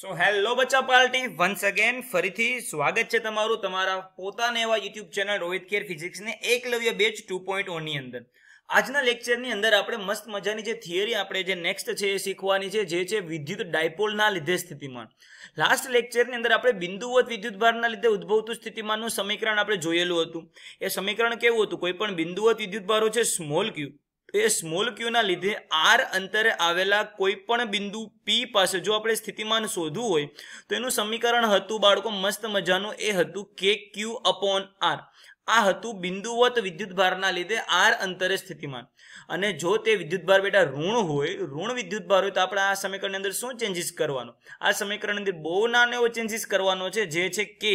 સો hello બચ્ચા party once again ફરીથી સ્વાગત છે તમારું તમારા પોતાના એવા યુટ્યુબ ચેનલ રોહિત કેર ફિઝિક્સને એકલવ્ય બેચ ટુ પોઈન્ટ ઓની અંદર આજના લેક્ચરની અંદર આપણે મસ્ત મજાની જે થિયરી આપણે જે નેક્સ્ટ છે એ શીખવાની છે જે છે વિદ્યુત ડાયપોલના લીધે સ્થિતિમાન લાસ્ટ લેક્ચરની અંદર આપણે બિંદુવત વિદ્યુતભારના લીધે ઉદ્ભવતું સ્થિતિમાનનું સમીકરણ આપણે જોયેલું હતું એ સમીકરણ કેવું હતું કોઈ પણ બિંદુવત વિદ્યુતભારો છે સ્મોલ ક્યુ એ સ્મોલ ક્યુના લીધે આર અંતરે આવેલા કોઈ પણ બિંદુ પી પાસે જો આપણે સ્થિતિમાન શોધવું હોય તો એનું સમીકરણ હતું બાળકો મસ્ત મજાનું એ હતું કે ક્યુ અપોન આર આ હતું બિંદુવત વિદ્યુતભારના લીધે આર અંતરે સ્થિતિમાન અને જો તે વિદ્યુતભાર બેટા ઋણ હોય ઋણ વિદ્યુતભાર હોય તો આપણે આ સમીકરણની અંદર શું ચેન્જીસ કરવાનો આ સમીકરણની અંદર બહુ નાનો એવો ચેન્જીસ કરવાનો છે જે છે કે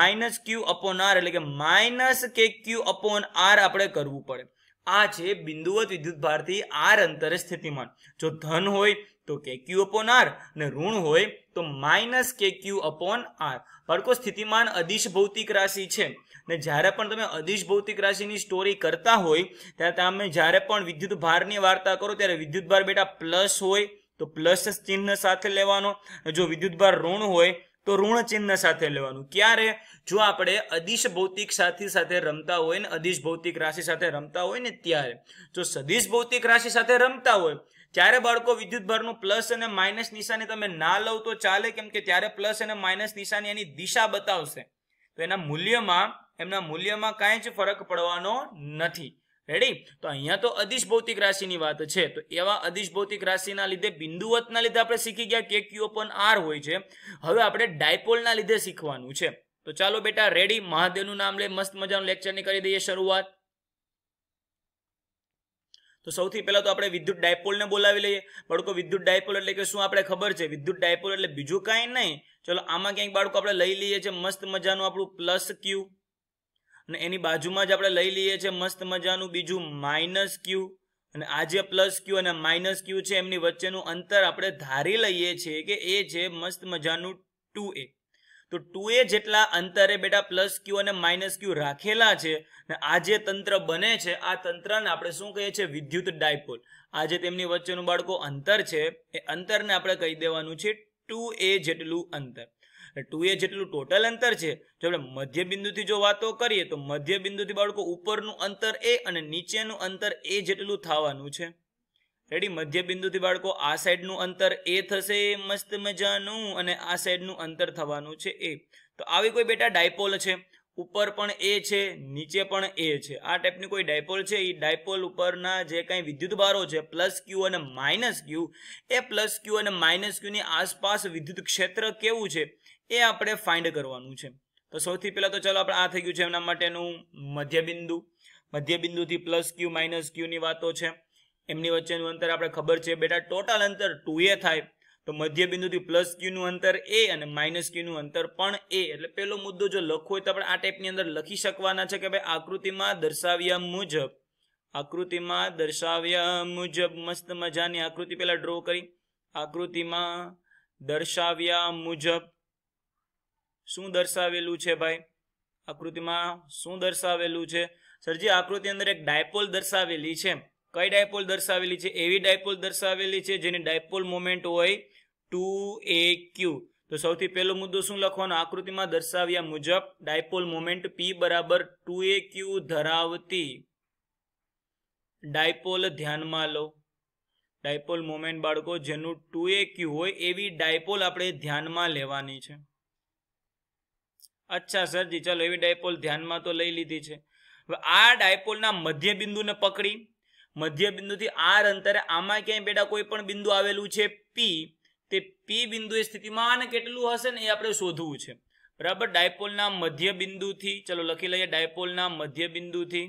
માઇનસ ક્યુ અપોન આર એટલે કે માઇનસ કે ક્યુ અપોન આર આપણે કરવું પડે આ છે બિંદુવત વિદ્યુત ભારથી આર અંતરે સ્થિતિમાન જો ધન હોય તો કે ક્યુ અપોન આર ને ઋણ હોય તો માઇનસ કે ક્યુ અપોન આર બાળકો સ્થિતિમાન અદિશ ભૌતિક રાશિ છે ને જ્યારે પણ તમે અદિશ ભૌતિક રાશિની સ્ટોરી કરતા હોય ત્યારે તમે જ્યારે પણ વિદ્યુત ભારની વાર્તા કરો ત્યારે વિદ્યુત ભાર બેટા પ્લસ હોય તો પ્લસ ચિહ્ન સાથે લેવાનો જો વિદ્યુત ભાર ઋણ હોય તો ઋણ ચિહ્ન સાથે લેવાનું ક્યારે જો આપણે અદિશ ભૌતિક સાથી સાથે રમતા હોય ને અદિશ ભૌતિક રાશિ સાથે રમતા હોય ને ત્યારે જો સદિશ ભૌતિક રાશિ સાથે રમતા હોય ત્યારે બાળકો વિદ્યુતભારનું પ્લસ અને માઇનસ નિશાની તમે ના લો તો ચાલે કેમ કે ત્યારે પ્લસ અને માઇનસ નિશાની એની દિશા બતાવશે તો એના મૂલ્યમાં એમના મૂલ્યમાં કાંઈ જ ફરક પડવાનો નથી રેડી તો અહીંયા તો અધિશ ભૌતિક રાશિની વાત છે તો એવા અધિશ ભૌતિક રાશિના લીધે બિંદુવતના લીધે આપણે શીખી ગયા કે ક્યુ અપન આર હોય છે હવે આપણે ડાયપોલના લીધે શીખવાનું છે તો ચાલો બેટા રેડી મહાદેવનું નામ લે મસ્ત મજાનું લેક્ચરની કરી દઈએ શરૂઆત તો સૌથી પહેલા તો આપણે વિદ્યુત ડાયપોલને બોલાવી લઈએ બાળકો વિદ્યુત ડાયપોલ એટલે કે શું આપણે ખબર છે વિદ્યુત ડાયપોલ એટલે બીજું કાંઈ નહીં ચલો આમાં ક્યાંક બાળકો આપણે લઈ લઈએ છીએ મસ્ત મજાનું આપણું પ્લસ ક્યુ અને એની બાજુમાં જ આપણે લઈ લઈએ છીએ મસ્ત મજાનું બીજું માઇનસ ક્યુ અને આ જે પ્લસ ક્યુ અને માઇનસ ક્યુ છે એમની વચ્ચેનું અંતર આપણે ધારી લઈએ છીએ કે એ છે મસ્ત મજાનું ટુ એ તો ટુ એ જેટલા અંતરે બેટા પ્લસ ક્યુ અને માઇનસ ક્યુ રાખેલા છે અને આ જે તંત્ર બને છે આ તંત્રને આપણે શું કહીએ છીએ વિદ્યુત ડાયપોલ આ જે તેમની વચ્ચેનું બાળકો અંતર છે એ અંતરને આપણે કહી દેવાનું છે ટુ એ જેટલું અંતર ટુ એ જેટલું ટોટલ અંતર છે જો આપણે મધ્ય બિંદુથી જો વાતો કરીએ તો મધ્ય બિંદુથી બાળકો ઉપરનું અંતર એ અને નીચેનું અંતર એ જેટલું થવાનું છે રેડી મધ્ય બિંદુથી બાળકો આ સાઈડનું અંતર એ થશે મસ્ત મજાનું અને આ સાઈડનું અંતર થવાનું છે એ તો આવી કોઈ બેટા ડાયપોલ છે ઉપર પણ એ છે નીચે પણ એ છે આ ટાઈપની કોઈ ડાયપોલ છે એ ડાયપોલ ઉપરના જે કાંઈ વિદ્યુત વિદ્યુતભારો છે પ્લસ ક્યુ અને માઇનસ ક્યુ એ પ્લસ ક્યુ અને માઇનસ ક્યુની આસપાસ વિદ્યુત ક્ષેત્ર કેવું છે એ આપણે ફાઇન્ડ કરવાનું છે તો સૌથી પહેલાં તો ચલો આપણે આ થઈ ગયું છે એમના માટેનું મધ્યબિંદુ મધ્યબિંદુથી પ્લસ ક્યુ માઇનસ ક્યુની વાતો છે એમની વચ્ચેનું અંતર આપણે ખબર છે બેટા ટોટલ અંતર ટુ એ થાય તો મધ્યબિંદુથી પ્લસ ક્યુનું અંતર એ અને માઇનસ ક્યુનું અંતર પણ એ એટલે પહેલો મુદ્દો જો લખવો હોય તો આપણે આ ટાઈપની અંદર લખી શકવાના છે કે ભાઈ આકૃતિમાં દર્શાવ્યા મુજબ આકૃતિમાં દર્શાવ્યા મુજબ મસ્ત મજાની આકૃતિ પહેલાં ડ્રો કરી આકૃતિમાં દર્શાવ્યા મુજબ શું દર્શાવેલું છે ભાઈ આકૃતિમાં શું દર્શાવેલું છે સરજી આકૃતિ અંદર એક ડાયપોલ દર્શાવેલી છે કઈ ડાયપોલ દર્શાવેલી છે એવી ડાયપોલ દર્શાવેલી છે જેની ડાયપોલ મોમેન્ટ હોય ટુ એ ક્યુ તો સૌથી પહેલો મુદ્દો શું લખવાનો આકૃતિમાં દર્શાવ્યા મુજબ ડાયપોલ મોમેન્ટ પી બરાબર ટુ એ ક્યુ ધરાવતી ડાયપોલ ધ્યાનમાં લો ડાયપોલ મોમેન્ટ બાળકો જેનું ટુ એ ક્યુ હોય એવી ડાયપોલ આપણે ધ્યાનમાં લેવાની છે અચ્છા સરજી ચલો એવી ડાયપોલ ધ્યાનમાં તો લઈ લીધી છે હવે આ ડાયપોલના મધ્ય બિંદુને પકડી મધ્ય બિંદુથી આર અંતરે આમાં ક્યાંય બેટા કોઈ પણ બિંદુ આવેલું છે પી તે પી બિંદુ સ્થિતિમાં આને કેટલું હશે ને એ આપણે શોધવું છે બરાબર ડાયપોલના મધ્ય બિંદુથી ચલો લખી લઈએ ડાયપોલના મધ્ય બિંદુથી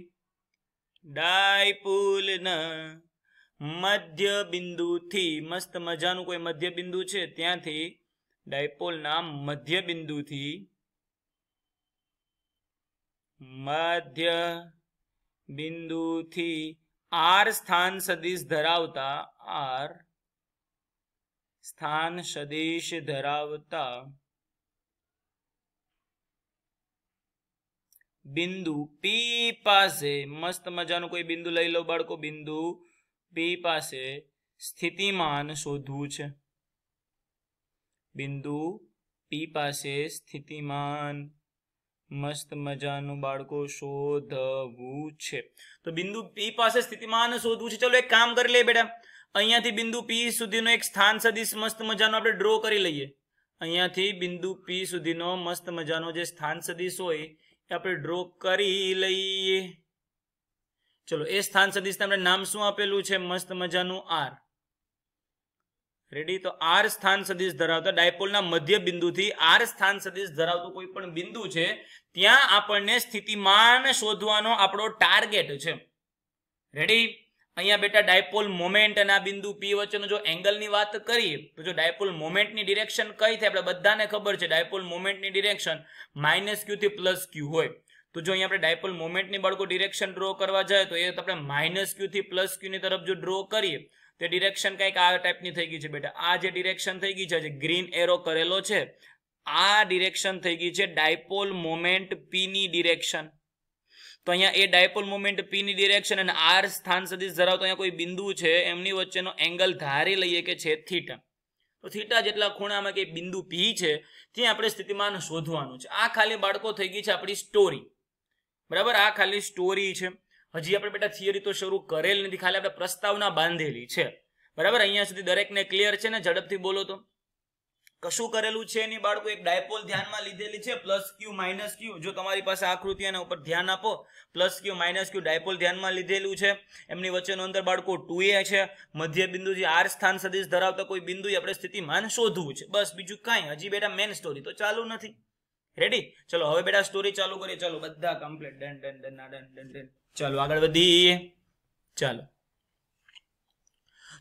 ડાયપોલના મધ્ય બિંદુથી મસ્ત મજાનું કોઈ મધ્ય બિંદુ છે ત્યાંથી ડાયપોલના મધ્ય બિંદુથી મધ્ય બિંદુથી આર સ્થાન સદિશ ધરાવતા આર સ્થાન સદિશ ધરાવતા બિંદુ પી પાસે મસ્ત મજાનું કોઈ બિંદુ લઈ લો બાળકો બિંદુ પી પાસે સ્થિતિમાન શોધવું છે બિંદુ પી પાસે સ્થિતિમાન મસ્ત મજાનું બાળકો શોધવું છે તો બિંદુ પી પાસે સ્થિતિમાન શોધવું છે ચલો એક કામ કરી લઈએ બેટા અહીંયાથી બિંદુ પી સુધીનો એક સ્થાન સદીશ મસ્ત મજાનો આપણે ડ્રો કરી લઈએ અહીંયાથી બિંદુ પી સુધીનો મસ્ત મજાનો જે સ્થાન સદીશ હોય એ આપણે ડ્રો કરી લઈએ ચલો એ સ્થાન સદીશને આપણે નામ શું આપેલું છે મસ્ત મજાનું આર રેડી તો આર સ્થાન સદીશ ધરાવતા ડાયપોલના મધ્ય બિંદુથી આર સ્થાન સદીશ ધરાવતું કોઈ પણ બિંદુ છે ત્યાં આપણને સ્થિતિમાન શોધવાનો આપણો ટાર્ગેટ છે રેડી અહીંયા બેટા ડાયપોલ મોમેન્ટ અને આ બિંદુ પી વચ્ચેનો જો એંગલની વાત કરીએ તો જો ડાયપોલ મોમેન્ટની ડિરેક્શન કઈ થાય આપણે બધાને ખબર છે ડાયપોલ મોમેન્ટની ડિરેક્શન માઇનસ ક્યુથી પ્લસ ક્યુ હોય તો જો અહીંયા આપણે ડાયપોલ મોમેન્ટની બાળકો ડિરેક્શન ડ્રો કરવા જાય તો એ આપણે માઇનસ ક્યુથી પ્લસ ક્યુની તરફ જો ડ્રો કરીએ તે ડિરેક્શન કંઈક આ ટાઈપની થઈ ગઈ છે બેટા આ જે ડિરેક્શન થઈ ગઈ છે જે ગ્રીન એરો કરેલો છે આ ડિરેક્શન થઈ ગઈ છે ડાયપોલ મોમેન્ટ પીની ડિરેક્શન તો અહીંયા એ ડાયપોલ મોમેન્ટ પીની ડિરેક્શન અને આર સ્થાન સદીશ ધરાવતો અહીંયા કોઈ બિંદુ છે એમની વચ્ચેનો એંગલ ધારી લઈએ કે છે થીટા તો થીટા જેટલા ખૂણામાં કે બિંદુ પી છે ત્યાં આપણે સ્થિતિમાન શોધવાનું છે આ ખાલી બાળકો થઈ ગઈ છે આપણી સ્ટોરી બરાબર આ ખાલી સ્ટોરી છે હજી આપણે બેટા થિયરી તો શરૂ કરેલ નથી ખાલી આપણે પ્રસ્તાવના બાંધેલી છે બરાબર અહીંયા સુધી દરેકને ક્લિયર છે ને ઝડપથી બોલો તો કશું કરેલું છે એની બાળકો એક ડાયપોલ ધ્યાનમાં લીધેલી છે પ્લસ ક્યુ માઇનસ ક્યુ જો તમારી પાસે આકૃતિ એના ઉપર ધ્યાન આપો plus q minus q dipole ધ્યાનમાં લીધેલું છે એમની વચ્ચેનું અંતર બાળકો ટુ એ છે મધ્ય બિંદુ જે આર સ્થાન સદીશ ધરાવતા કોઈ બિંદુ આપણે સ્થિતિમાન શોધવું છે બસ બીજું કાંઈ હજી બેટા મેન સ્ટોરી તો ચાલુ નથી રેડી ચલો હવે બેટા સ્ટોરી ચાલુ કરીએ ચલો બધા complete done done done done done done ચાલો આગળ વધીએ ચાલો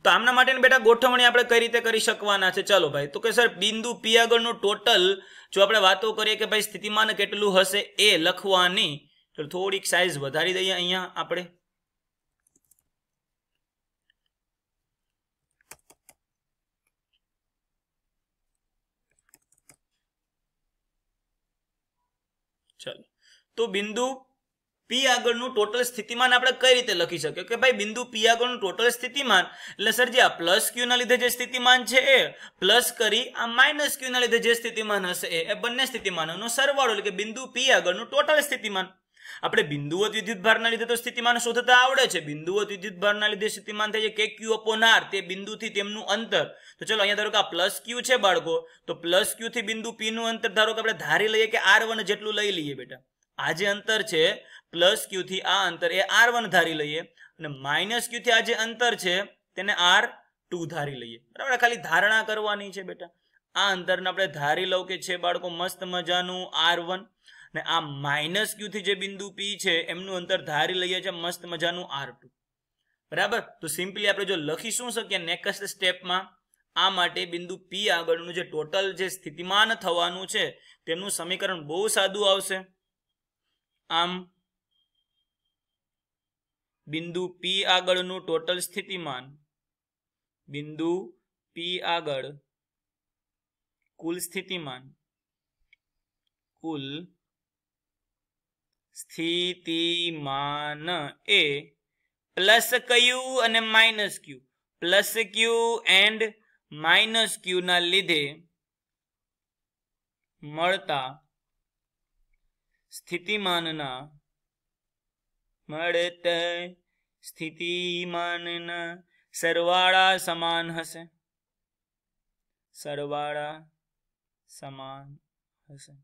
તો આમના માટે બેટા ગોઠવણી આપણે કઈ રીતે કરી શકવાના છે ચાલો ભાઈ તો કે સર બિંદુ પી આગળનું ટોટલ જો આપણે વાતો કરીએ કે ભાઈ સ્થિતિમાન કેટલું હશે એ લખવાની તો થોડીક સાઇઝ વધારી દઈએ અહીંયા આપણે તો બિંદુ પી આગળનું ટોટલ સ્થિતિમાન આપણે કઈ રીતે લખી શકીએ કે ભાઈ બિંદુ પી આગળનું ટોટલ સ્થિતિમાન એટલે સરજી આ પ્લસ ક્યુના લીધે જે સ્થિતિમાન છે એ પ્લસ કરી આ માઇનસ ક્યુના લીધે જે સ્થિતિમાન હશે એ બંને સ્થિતિમાનોનો સરવાળો એટલે કે બિંદુ પી આગળનું ટોટલ સ્થિતિમાન આપણે બિંદુવત ભારના લીધે તો સ્થિતિમાન શોધતા આવડે છે બિંદુવત ભારના લીધે સ્થિતિમાન થાય છે કે ક્યુ અપોન આર તે બિંદુથી તેમનું અંતર તો ચલો અહીંયા ધારો કે આ પ્લસ ક્યુ છે બાળકો તો પ્લસ ક્યુથી બિંદુ પીનું અંતર ધારો કે આપણે ધારી લઈએ કે આર વન જેટલું લઈ લઈએ બેટા આ જે અંતર છે પ્લસ ક્યુથી આ અંતર એ આર વન ધારી લઈએ અને માઇનસ ક્યુથી આ જે અંતર છે તેને આર ટુ ધારી લઈએ બરાબર ખાલી ધારણા કરવાની છે બેટા આ અંતરને આપણે ધારી લઉં કે છે બાળકો મસ્ત મજાનું આર વન ને આ માઇનસ ક્યુથી જે બિંદુ પી છે એમનું અંતર ધારી લઈએ છીએ મસ્ત મજાનું આર ટુ બરાબર તો સિમ્પલી આપણે જો લખી શું શકીએ નેક્સ્ટ સ્ટેપમાં આ માટે બિંદુ પી આગળનું જે ટોટલ જે સ્થિતિમાન થવાનું છે તેમનું સમીકરણ બહુ સાદું આવશે આમ બિંદુ પી આગળનું ટોટલ સ્થિતિમાન બિંદુ પી આગળ કુલ સ્થિતિમાન કુલ સ્થિતિમાન એ પ્લસ કયું અને minus q plus q and minus ક્યુના લીધે મળતા સ્થિતિમાનના મળતે સ્થિતિમાનના સરવાળા સમાન હશે સરવાળા સમાન હશે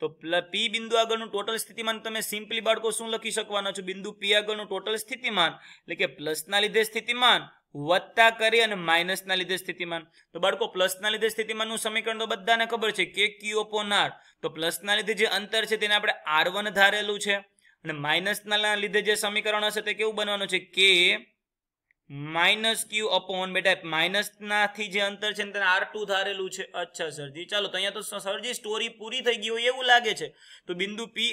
તો પી બિંદુ આગળનું ટોટલ સ્થિતિમાન તમે સિમ્પલી બાળકો શું લખી શકવાના છો બિંદુ પી આગળનું ટોટલ સ્થિતિમાન એટલે કે પ્લસના લીધે સ્થિતિમાન વત્તા કરી અને માઇનસના લીધે સ્થિતિમાન તો બાળકો પ્લસના લીધે સ્થિતિમાનનું સમીકરણ તો બધાને ખબર છે કે ક્યુ અપોન આર તો પ્લસના લીધે જે અંતર છે તેને આપણે આર વન ધારેલું છે અને માઇનસના લીધે જે સમીકરણ હશે તે કેવું બનવાનું છે કે માઇનસ ક્યુ અપોન બેટા માઇનસનાથી જે અંતર છે તેને આર ટુ ધારેલું છે અચ્છા સરજી ચાલો તો અહીંયા તો સરજી સ્ટોરી પૂરી થઈ ગઈ હોય એવું લાગે છે તો બિંદુ પી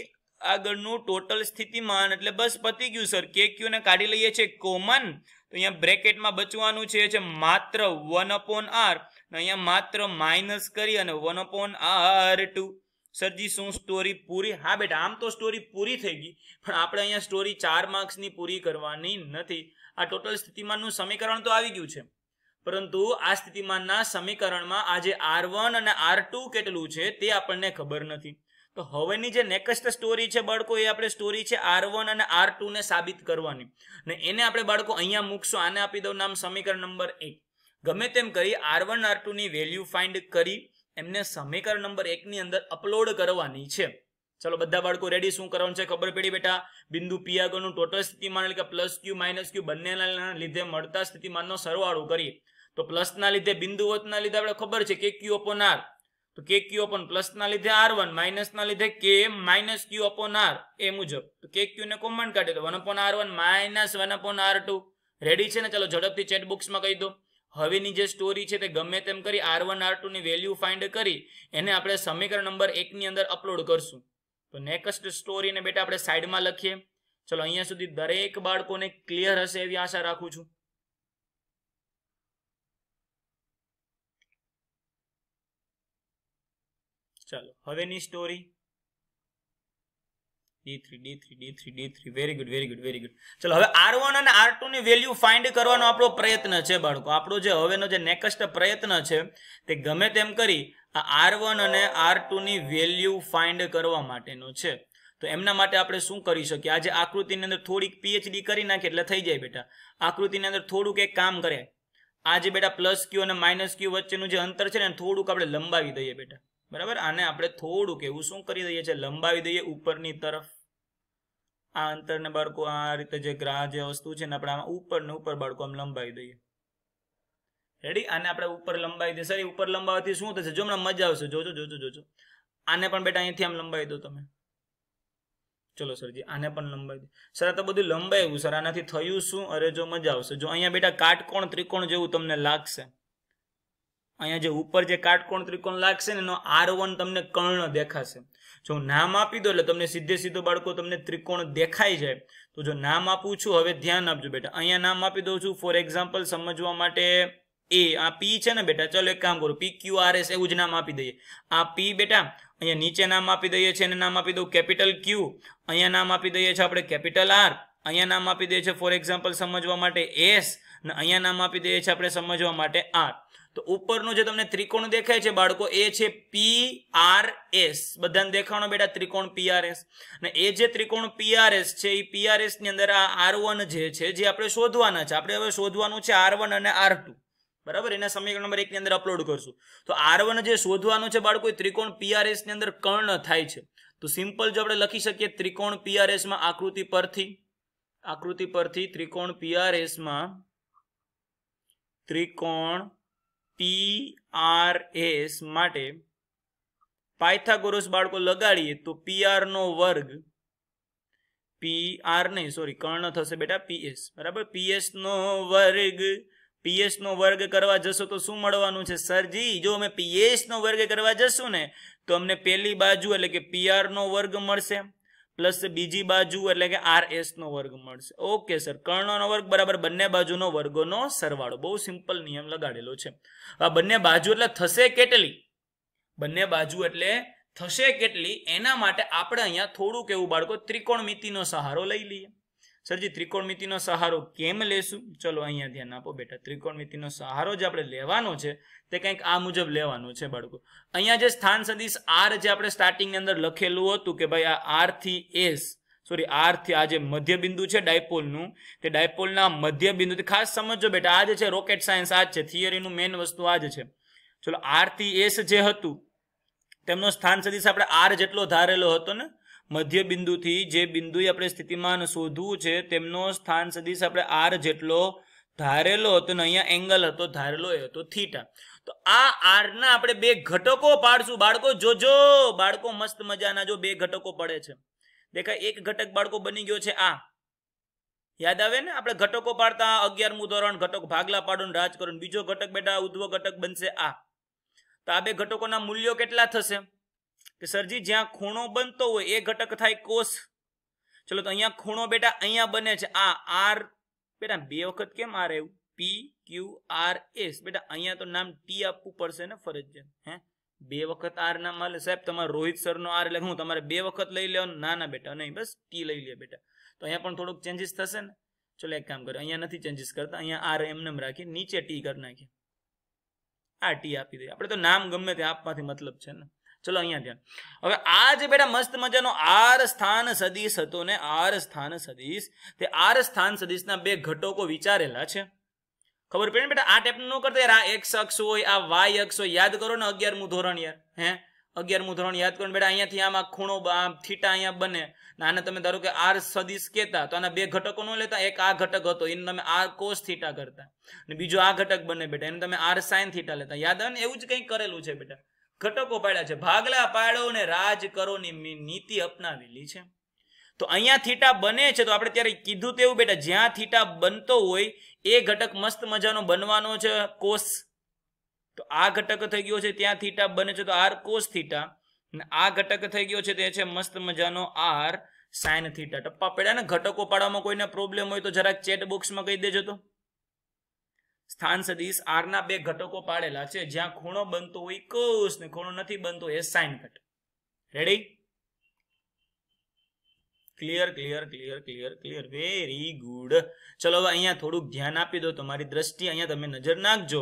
આગળનું ટોટલ સ્થિતિમાન એટલે બસ પતી ગયું સર કે ક્યુને કાઢી લઈએ છીએ કોમન તો અહીંયા બ્રેકેટમાં બચવાનું છે છે માત્ર વન અપોન આર અહીંયા માત્ર માઇનસ કરી અને વન અપોન આર ટુ સરજી શું સ્ટોરી પૂરી હા બેટા આમ તો સ્ટોરી પૂરી થઈ ગઈ પણ આપણે અહીંયા સ્ટોરી ચાર માર્ક્સની પૂરી કરવાની નથી આ ટોટલ સ્થિતિમાનનું સમીકરણ તો આવી ગયું છે પરંતુ આ સ્થિતિમાનના સમીકરણમાં આજે આર વન અને આર ટુ કેટલું છે તે આપણને ખબર નથી તો હવેની જે નેક્સ્ટ સ્ટોરી છે બાળકો એ આપણે સ્ટોરી છે આર વન અને આર ને સાબિત કરવાની ને એને આપણે બાળકો અહીંયા મૂકશું આને આપી દઉં નામ સમીકરણ નંબર એક ગમે તેમ કરી આર વન આર ની વેલ્યુ ફાઇન્ડ કરી એમને સમીકરણ નંબર એકની અંદર અપલોડ કરવાની છે ચલો બધા બાળકો રેડી શું કરવાનું છે ખબર પડી બેટા બિંદુ પી ટોટલ સ્થિતિમાન એટલે કે પ્લસ ક્યુ માઇનસ ક્યુ બંનેના લીધે મળતા સ્થિતિમાનનો સરવાળો કરીએ તો પ્લસના લીધે બિંદુવતના લીધે આપણે ખબર છે કે ક્યુ અપોન આર તો કે ક્યુ અપોન પ્લસના લીધે આર વન માઇનસના લીધે કે માઇનસ ક્યુ અપોન આર એ મુજબ તો કે ક્યુ ને કોમન કાઢે તો one upon r one minus one upon r two ready છે ને ચાલો ઝડપથી ચેટબુક્સમાં કહી દો હવેની જે સ્ટોરી છે તે ગમે તેમ કરી આર વન આર ટુની વેલ્યુ ફાઇન્ડ કરી એને આપણે સમીકરણ નંબર એકની અંદર અપલોડ કરશું તો નેક્સ્ટ સ્ટોરીને બેટા આપણે સાઈડમાં લખીએ ચલો અહીંયા સુધી દરેક બાળકોને ક્લિયર હશે એવી આશા રાખું છું ચાલો હવેની story d3 d3 d3 d3 very good very good very good ચલો હવે r1 અને r2 ની વેલ્યુ ફાઇન્ડ કરવાનો આપણો પ્રયત્ન છે બાળકો આપણો જે હવેનો જે નેક્સ્ટ પ્રયત્ન છે તે ગમે તેમ કરી આ r1 અને r2 ની વેલ્યુ ફાઇન્ડ કરવા માટેનો છે તો એમના માટે આપણે શું કરી શકીએ આજે આકૃતિની અંદર થોડીક પીએચડી કરી નાખી એટલે થઈ જાય બેટા આકૃતિની અંદર થોડુંક એક કામ કરે આજે બેટા પ્લસ ક્યુ અને માઇનસ ક્યુ વચ્ચેનું જે અંતર છે ને થોડુંક આપણે લંબાવી દઈએ બેટા બરાબર આને આપણે થોડુંક એવું શું કરી દઈએ છીએ લંબાવી દઈએ ઉપરની તરફ આ અંતરને બાળકો આ રીતે જે ગ્રાહ જે વસ્તુ છે ને આપણે આમાં ઉપર ને ઉપર બાળકો આમ લંબાવી દઈએ રેડી આને આપણે ઉપર લંબાવી દઈએ સર ઉપર લંબાવવાથી શું થશે જો હમણાં મજા આવશે જોજો જોજો જોજો આને પણ બેટા અહીંથી આમ લંબાવી દો તમે ચલો સરજી આને પણ લંબાવી દે સર આ તો બધું લંબાયું સર આનાથી થયું શું અરે જો મજા આવશે જો અહીંયા બેટા કાટકોણ ત્રિકોણ જેવું તમને લાગશે અહીંયા જે ઉપર જે કાટકોણ ત્રિકોણ લાગશે ને એનો આર વન તમને કર્ણ દેખાશે જો નામ આપી દો એટલે તમને સીધે સીધો બાળકો તમને ત્રિકોણ દેખાઈ જાય તો જો નામ આપું છું હવે ધ્યાન આપજો બેટા અહીંયા નામ આપી દઉં છું ફોર એક્ઝામ્પલ સમજવા માટે એ આ પી છે ને બેટા ચલો એક કામ કરું પી ક્યુ આર એસ એવું જ નામ આપી દઈએ આ પી બેટા અહીંયા નીચે નામ આપી દઈએ છીએ એને નામ આપી દઉં કેપિટલ ક્યુ અહીંયા નામ આપી દઈએ છીએ આપણે કેપિટલ આર અહીંયા નામ આપી દઈએ છીએ ફોર એક્ઝામ્પલ સમજવા માટે એસ અને અહીંયા નામ આપી દઈએ છીએ આપણે સમજવા માટે આર તો ઉપરનું જે તમને ત્રિકોણ દેખાય છે બાળકો એ છે પી આર એસ બધાને દેખાણો બેટા ત્રિકોણ પીઆરએસ અને એ જે ત્રિકોણ એસ છે એ પીઆરએસ ની અંદર આ આર જે છે જે આપણે શોધવાના છે આપણે હવે શોધવાનું છે આર અને આર ટુ બરાબર એના સમીકરણ નંબર એકની અંદર અપલોડ કરશું તો આર જે શોધવાનું છે બાળકો એ ત્રિકોણ પીઆરએસ ની અંદર કર્ણ થાય છે તો સિમ્પલ જો આપણે લખી શકીએ ત્રિકોણ પીઆરએસમાં આકૃતિ પરથી આકૃતિ પરથી ત્રિકોણ એસમાં ત્રિકોણ પી આર એસ માટે પાયથાગોરસ બાળકો લગાડીએ તો પી આરનો વર્ગ પી આર નહીં સોરી કર્ણ થશે બેટા પીએસ બરાબર પીએસનો વર્ગ પીએસનો વર્ગ કરવા જશો તો શું મળવાનું છે સરજી જો અમે પીએસનો વર્ગ કરવા જશું ને તો અમને પહેલી બાજુ એટલે કે પીઆરનો વર્ગ મળશે પ્લસ બીજી બાજુ એટલે કે આર એસનો વર્ગ મળશે ઓકે સર કર્ણનો વર્ગ બરાબર બંને બાજુનો વર્ગોનો સરવાળો બહુ સિમ્પલ નિયમ લગાડેલો છે બંને બાજુ એટલે થશે કેટલી બંને બાજુ એટલે થશે કેટલી એના માટે આપણે અહીંયા થોડુંક એવું બાળકો ત્રિકોણમિતિનો સહારો લઈ લઈએ સરજી ત્રિકોણમિતિનો સહારો કેમ લેશું ચલો અહીંયા ધ્યાન આપો બેટા ત્રિકોણમિતિનો સહારો જે આપણે લેવાનો છે તે કંઈક આ મુજબ લેવાનો છે બાળકો અહીંયા જે સ્થાન સદીશ આર જે આપણે સ્ટાર્ટિંગની અંદર લખેલું હતું કે ભાઈ આ આરથી એસ સોરી આરથી આ જે મધ્ય બિંદુ છે ડાયપોલનું તે ડાયપોલના મધ્ય મધ્યબિંદુથી ખાસ સમજો બેટા આ જે છે રોકેટ સાયન્સ આ જ છે થિયરીનું મેઇન વસ્તુ આ જ છે ચલો આરથી એસ જે હતું તેમનો સ્થાન સદીશ આપણે આર જેટલો ધારેલો હતો ને મધ્ય બિંદુથી જે બિંદુએ આપણે સ્થિતિમાન શોધવું છે તેમનો સ્થાન સદીશ આપણે આર જેટલો ધારેલો હતો ને અહીંયા એંગલ હતો ધારેલો એ હતો થીટા તો આ આરના આપણે બે ઘટકો પાડશું બાળકો જોજો બાળકો મસ્ત મજાના જો બે ઘટકો પડે છે દેખાય એક ઘટક બાળકો બની ગયો છે આ યાદ આવે ને આપણે ઘટકો પાડતા અગિયારમું ધોરણ ઘટક ભાગલા પાડો રાજ કરો બીજો ઘટક બેટા ઉદ્ધવ ઘટક બનશે આ તો આ બે ઘટકોના મૂલ્યો કેટલા થશે કે સરજી જ્યાં ખૂણો બનતો હોય એ ઘટક થાય કોષ ચલો તો અહીંયા ખૂણો બેટા અહીંયા બને છે આ આર બેટા બે વખત કેમ આર એવું પી ક્યુ આર એસ બેટા અહીંયા તો નામ ટી આપવું પડશે ને ફરજિયાત હે બે વખત આર નામ આલે સાહેબ તમારે રોહિત સરનો આર એટલે હું તમારે બે વખત લઈ લેવાનું ના ના બેટા નહીં બસ ટી લઈ લે બેટા તો અહીંયા પણ થોડુંક ચેન્જીસ થશે ને ચલો એક કામ કરો અહીંયા નથી ચેન્જીસ કરતા અહીંયા આર એમને રાખી નીચે ટી કરી નાખીએ આ ટી આપી દઈએ આપણે તો નામ ગમે તે આપવાથી મતલબ છે ને ચલો અહીંયા ધ્યાન હવે આ જે બેટા મસ્ત મજાનો આર સ્થાન સદીશ હતો ને આર સ્થાન સદીશ તે આર સ્થાન સદીશના બે ઘટકો વિચારેલા છે ખબર પડે ને બેટા આ ટાઈપનું ન કરતા યાર આ એક્સ અક્ષ હોય આ વાય અક્ષ હોય યાદ કરો ને અગિયારમું ધોરણ યાર હે અગિયારમું ધોરણ યાદ કરો બેટા અહીંયાથી આમ આ ખૂણો થીટા અહીંયા બને આને તમે ધારો કે આર સદીશ કહેતા તો આના બે ઘટકો ન લેતા એક આ ઘટક હતો એને તમે આર કોસ થીટા કરતા અને બીજો આ ઘટક બને બેટા એને તમે આર સાઇન થીટા લેતા યાદ આવે ને એવું જ કંઈક કરેલું છે બેટા ઘટકો પાડ્યા છે ભાગલા પાડો ને રાજ કરોની નીતિ અપનાવેલી છે તો અહીંયા થીટા બને છે તો આપણે ત્યારે કીધું તેવું બેટા જ્યાં થીટા બનતો હોય એ ઘટક મસ્ત મજાનો બનવાનો છે કોષ તો આ ઘટક થઈ ગયો છે ત્યાં થીટા બને છે તો આર કોષ થીટા આ ઘટક થઈ ગયો છે તે છે મસ્ત મજાનો આર સાઇન થીટા ટપ્પા પડ્યા ને ઘટકો પાડવામાં કોઈને પ્રોબ્લેમ હોય તો જરાક ચેટ બોક્સમાં કહી દેજો તો સ્થાન સદીશ આરના બે ઘટકો પાડેલા છે જ્યાં ખૂણો બનતો હોય કોસ ને ખૂણો નથી બનતો એ સાઇન ઘટક ready clear clear clear clear clear very good ચલો હવે અહીંયા થોડુંક ધ્યાન આપી દો તમારી દ્રષ્ટિ અહીંયા તમે નજર નાખજો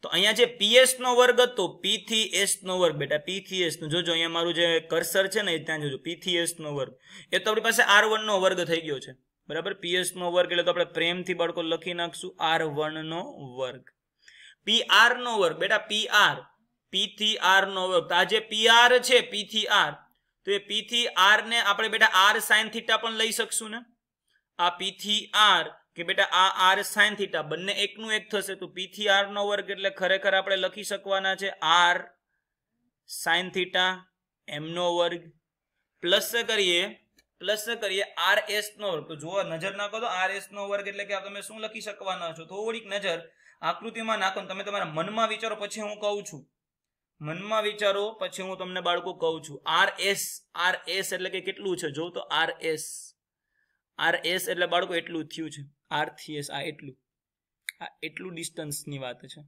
તો અહીંયા જે પીએસ નો વર્ગ હતો પી થી એસ નો વર્ગ બેટા પી થી એસ નો જોજો અહીંયા મારું જે કર્સર છે ને ત્યાં જોજો પી થી એસ નો વર્ગ એ તો આપણી પાસે આર વન નો વર્ગ થઈ ગયો છે બરાબર પીએસનો વર્ગ એટલે તો આપણે પ્રેમથી બાળકો લખી નાખશું આર વનનો વર્ગ પી આરનો વર્ગ બેટા પી આર પી થી આરનો વર્ગ તો આ જે પી આર છે પી થી આર તો એ પી થી આરને આપણે બેટા આર સાઇન થીટા પણ લઈ શકશું ને આ પી થી આર કે બેટા આ આર સાઇન થીટા બંને એકનું એક થશે તો પી થી આરનો વર્ગ એટલે ખરેખર આપણે લખી શકવાના છે આર સાઇન થીટા એમનો વર્ગ પ્લસ કરીએ પ્લસ કરીએ આર એસ નો વર્ગ તો જુઓ નજર નાખો તો આર એસ નો વર્ગ એટલે કે તમે શું લખી શકવાના છો થોડીક નજર આકૃતિમાં નાખો તમે તમારા મનમાં વિચારો પછી હું કહું છું મનમાં વિચારો પછી હું તમને બાળકો કહું છું આર એસ આર એસ એટલે કે કેટલું છે જો તો આર એસ આર એસ એટલે બાળકો એટલું થયું છે આર થી એસ આ એટલું આ એટલું ડિસ્ટન્સની વાત છે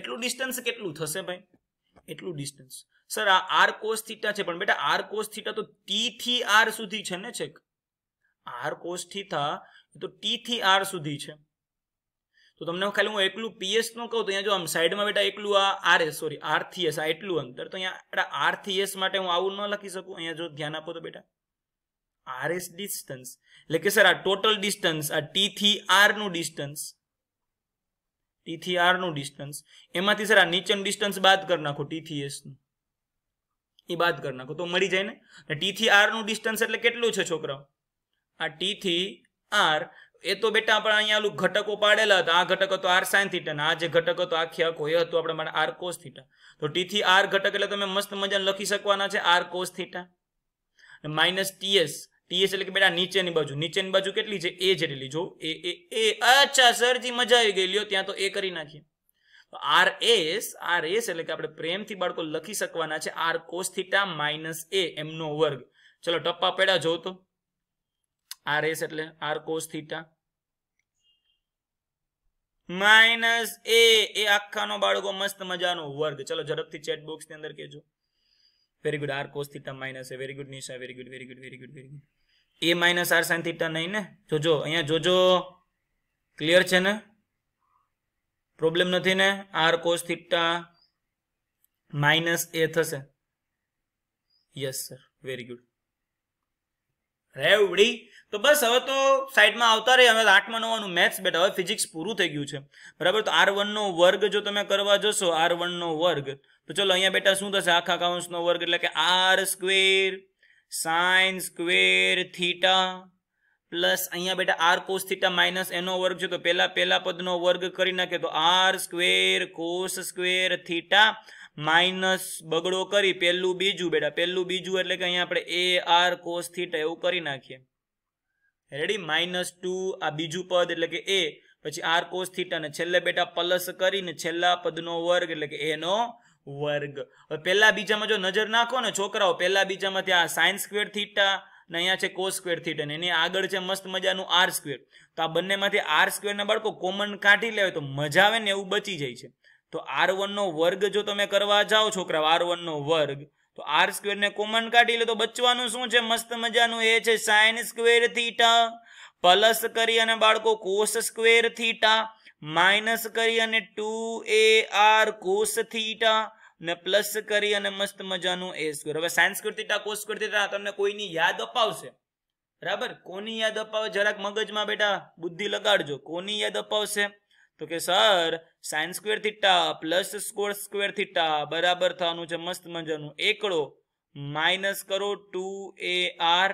એટલું ડિસ્ટન્સ કેટલું થશે ભાઈ એટલું ડિસ્ટન્સ સર આ આર કોસ થીટા છે પણ બેટા આર કોસ થીટા તો ટી થી આર સુધી છે ને છેક આર કોસ થીટા તો ટી થી આર સુધી છે તો તમને ખાલી હું એકલું પીએસ નું કહું તો અહીંયા જો આમ સાઈડમાં બેટા એકલું આ આર એસ સોરી આર થી એસ આ એટલું અંતર તો અહીંયા આર થી એસ માટે હું આવું ન લખી શકું અહીંયા જો ધ્યાન આપો તો બેટા આર એસ ડિસ્ટન્સ એટલે કે સર આ ટોટલ ડિસ્ટન્સ આ ટી થી આર નું ડિસ્ટન્સ ટી થી આર નું ડિસ્ટન્સ એમાંથી સર આ નીચેનું ડિસ્ટન્સ બાદ કરી નાખો ટી થી એસ નું એ બાદ કરી નાખો તો મળી જાય ને ટીથી આરનું ડિસ્ટન્સ એટલે કેટલું છે છોકરા આ ટીથી આર એ તો બેટા આપણે અહીંયા ઓલું ઘટકો પાડેલા હતા આ ઘટક હતો આર સાઇન થીટા આ જે ઘટક હતો આખી આખો એ હતો આપણે માટે આર કોસ થીટા તો ટીથી આર ઘટક એટલે તમે મસ્ત મજાને લખી શકવાના છે r cos theta minus TS TS એટલે કે બેટા નીચેની બાજુ નીચેની બાજુ કેટલી છે એ જેટલી જો એ એ અચ્છા સરજી મજા આવી ગઈ લ્યો ત્યાં તો એ કરી નાખીએ આર એસ આર એસ એટલે કે આપણે પ્રેમથી બાળકો લખી શકવાના છે r cos theta minus a એમનો વર્ગ ચલો ટપ્પા પેડા જો તો આર એસ એટલે r cos theta minus a એ આખાનો બાળકો મસ્ત મજાનો વર્ગ ચલો ઝડપથી ચેટબોક્સ ની અંદર કહેજો very good r cos theta minus a very good Nisha very good very good very good very good a minus r sine theta નહીં ને જોજો અહીંયા જોજો ક્લિયર છે ને પ્રોબ્લેમ નથી ને r cos theta minus a થશે યસ સર વેરી ગુડ રેવડી તો બસ હવે તો સાઈડમાં આવતા રહી હવે આઠમાં નવવાનું મેથ્સ બેટા હવે ફિઝિક્સ પૂરું થઈ ગયું છે બરાબર તો આર વનનો વર્ગ જો તમે કરવા જશો આર વનનો વર્ગ તો ચલો અહીંયા બેટા શું થશે આખા કાઉન્સનો વર્ગ એટલે કે r square sine square theta plus અહીંયા બેટા આર કોસ થીટા માઇનસ એનો વર્ગ છે તો પહેલા પહેલા પદનો વર્ગ કરી નાખે તો r square cos square theta minus બગડો કરી પહેલું બીજું બેટા પહેલું બીજું એટલે કે અહીંયા આપણે એ આર કોસ થીટા એવું કરી નાખીએ રેડી માઇનસ ટુ આ બીજું પદ એટલે કે એ પછી આર કોસ થીટા ને છેલ્લે બેટા પ્લસ કરીને છેલ્લા પદનો વર્ગ એટલે કે એનો વર્ગ હવે પહેલા બીજામાં જો નજર નાખો ને છોકરાઓ પહેલા બીજામાંથી આ સાયન્સ સ્ક્વેર થીટા ને અહીંયા છે કો સ્ક્વેર થીટા ને એની આગળ છે મસ્ત મજાનું આર સ્ક્વેર તો આ બંનેમાંથી આર સ્ક્વેરના બાળકો કોમન કાઢી લેવાય તો મજા આવે ને એવું બચી જાય છે તો આર વનનો વર્ગ જો તમે કરવા જાઓ છોકરા આર વનનો વર્ગ તો આર સ્ક્વેરને કોમન કાઢી લે તો બચવાનું શું છે મસ્ત મજાનું એ છે સાઇન સ્ક્વેર થીટા પ્લસ કરી અને બાળકો કોસ સ્ક્વેર થીટા માઇનસ કરી અને two a r cos theta ને પ્લસ કરી અને મસ્ત મજાનું એ સ્ક્વેર હવે સાયન્સ કરતીટા કોસ કરતીટા તમને કોઈની યાદ અપાવશે બરાબર કોની યાદ અપાવે જરાક મગજમાં બેટા બુદ્ધિ લગાડજો કોની યાદ અપાવશે તો કે sir sine square theta plus સ્કોર સ્ક્વેર થીટા બરાબર થવાનું છે મસ્ત મજાનું એકડો માઇનસ કરો two a r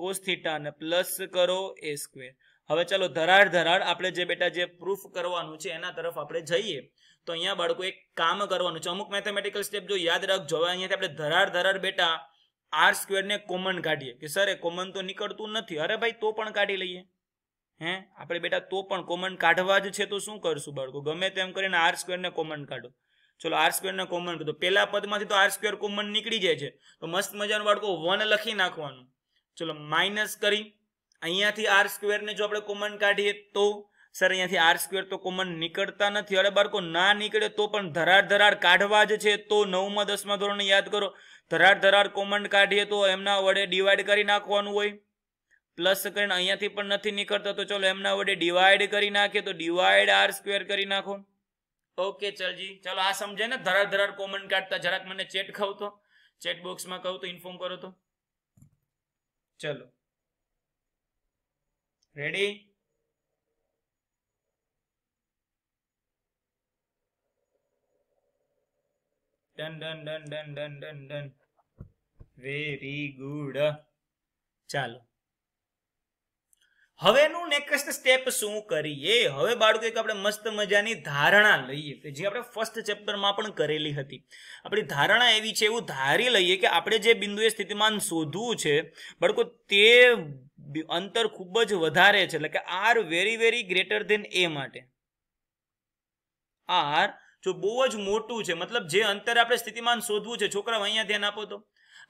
cos theta અને પ્લસ કરો એ સ્કવેર હવે ચાલો ધરાડ ધરાડ આપણે જે બેટા જે પ્રૂફ કરવાનું છે એના તરફ આપણે જઈએ તો અહીંયા બાળકો એક કામ કરવાનું છે અમુક મેથેમેટિકલ સ્ટેપ જો યાદ રાખ હવે અહીંયાથી આપણે ધરાર ધરાર બેટા આર સ્ક્વેરને કોમન કાઢીએ કે સર એ કોમન તો નીકળતું નથી અરે ભાઈ તો પણ કાઢી લઈએ હે આપણે બેટા તો પણ કોમન કાઢવા જ છે તો શું કરશું બાળકો ગમે તેમ કરીને આર સ્ક્વેરને કોમન કાઢો ચલો આર સ્ક્વેરને કોમન કીધું પહેલા પદમાંથી તો આર સ્ક્વેર કોમન નીકળી જાય છે તો મસ્ત મજાનું બાળકો વન લખી નાખવાનું ચલો માઇનસ કરી અહીંયાથી આર સ્ક્વેરને જો આપણે કોમન કાઢીએ તો સર અહીંયાથી આર સ્ક્વેર તો કોમન નીકળતા નથી અરે બાળકો ના નીકળે તો પણ ધરાડ ધરાડ કાઢવા જ છે તો નવમાં દસમા ધોરણને યાદ કરો ધરાડ ધરાડ કોમન કાઢીએ તો એમના વડે ડિવાઈડ કરી નાખવાનું હોય પ્લસ કરીને અહીંયાથી પણ નથી નીકળતા તો ચલો એમના વડે ડિવાઈડ કરી નાખીએ તો ડિવાઈડ આર સ્ક્વેર કરી નાખો ઓકે ચલજી ચલો આ સમજે ને ધરાડ ધરાડ કોમન કાઢતા જરાક મને ચેટ ખાવ તો ચેટ બોક્સમાં કહું તો ઇન્ફોર્મ કરો તો ચલો ready done done done done done done done very good ચાલો હવેનું નેક્સ્ટ સ્ટેપ શું કરીએ હવે બાળકો એક આપણે મસ્ત મજાની ધારણા લઈએ કે જે આપણે ફર્સ્ટ ચેપ્ટરમાં પણ કરેલી હતી આપણી ધારણા એવી છે એવું ધારી લઈએ કે આપણે જે બિંદુએ સ્થિતિમાન શોધવું છે બાળકો તે અંતર ખૂબ જ વધારે છે એટલે કે r very very greater than a માટે આર જો બહુ જ મોટું છે મતલબ જે અંતરે આપણે સ્થિતિમાન શોધવું છે છોકરાઓ અહીંયા ધ્યાન આપો તો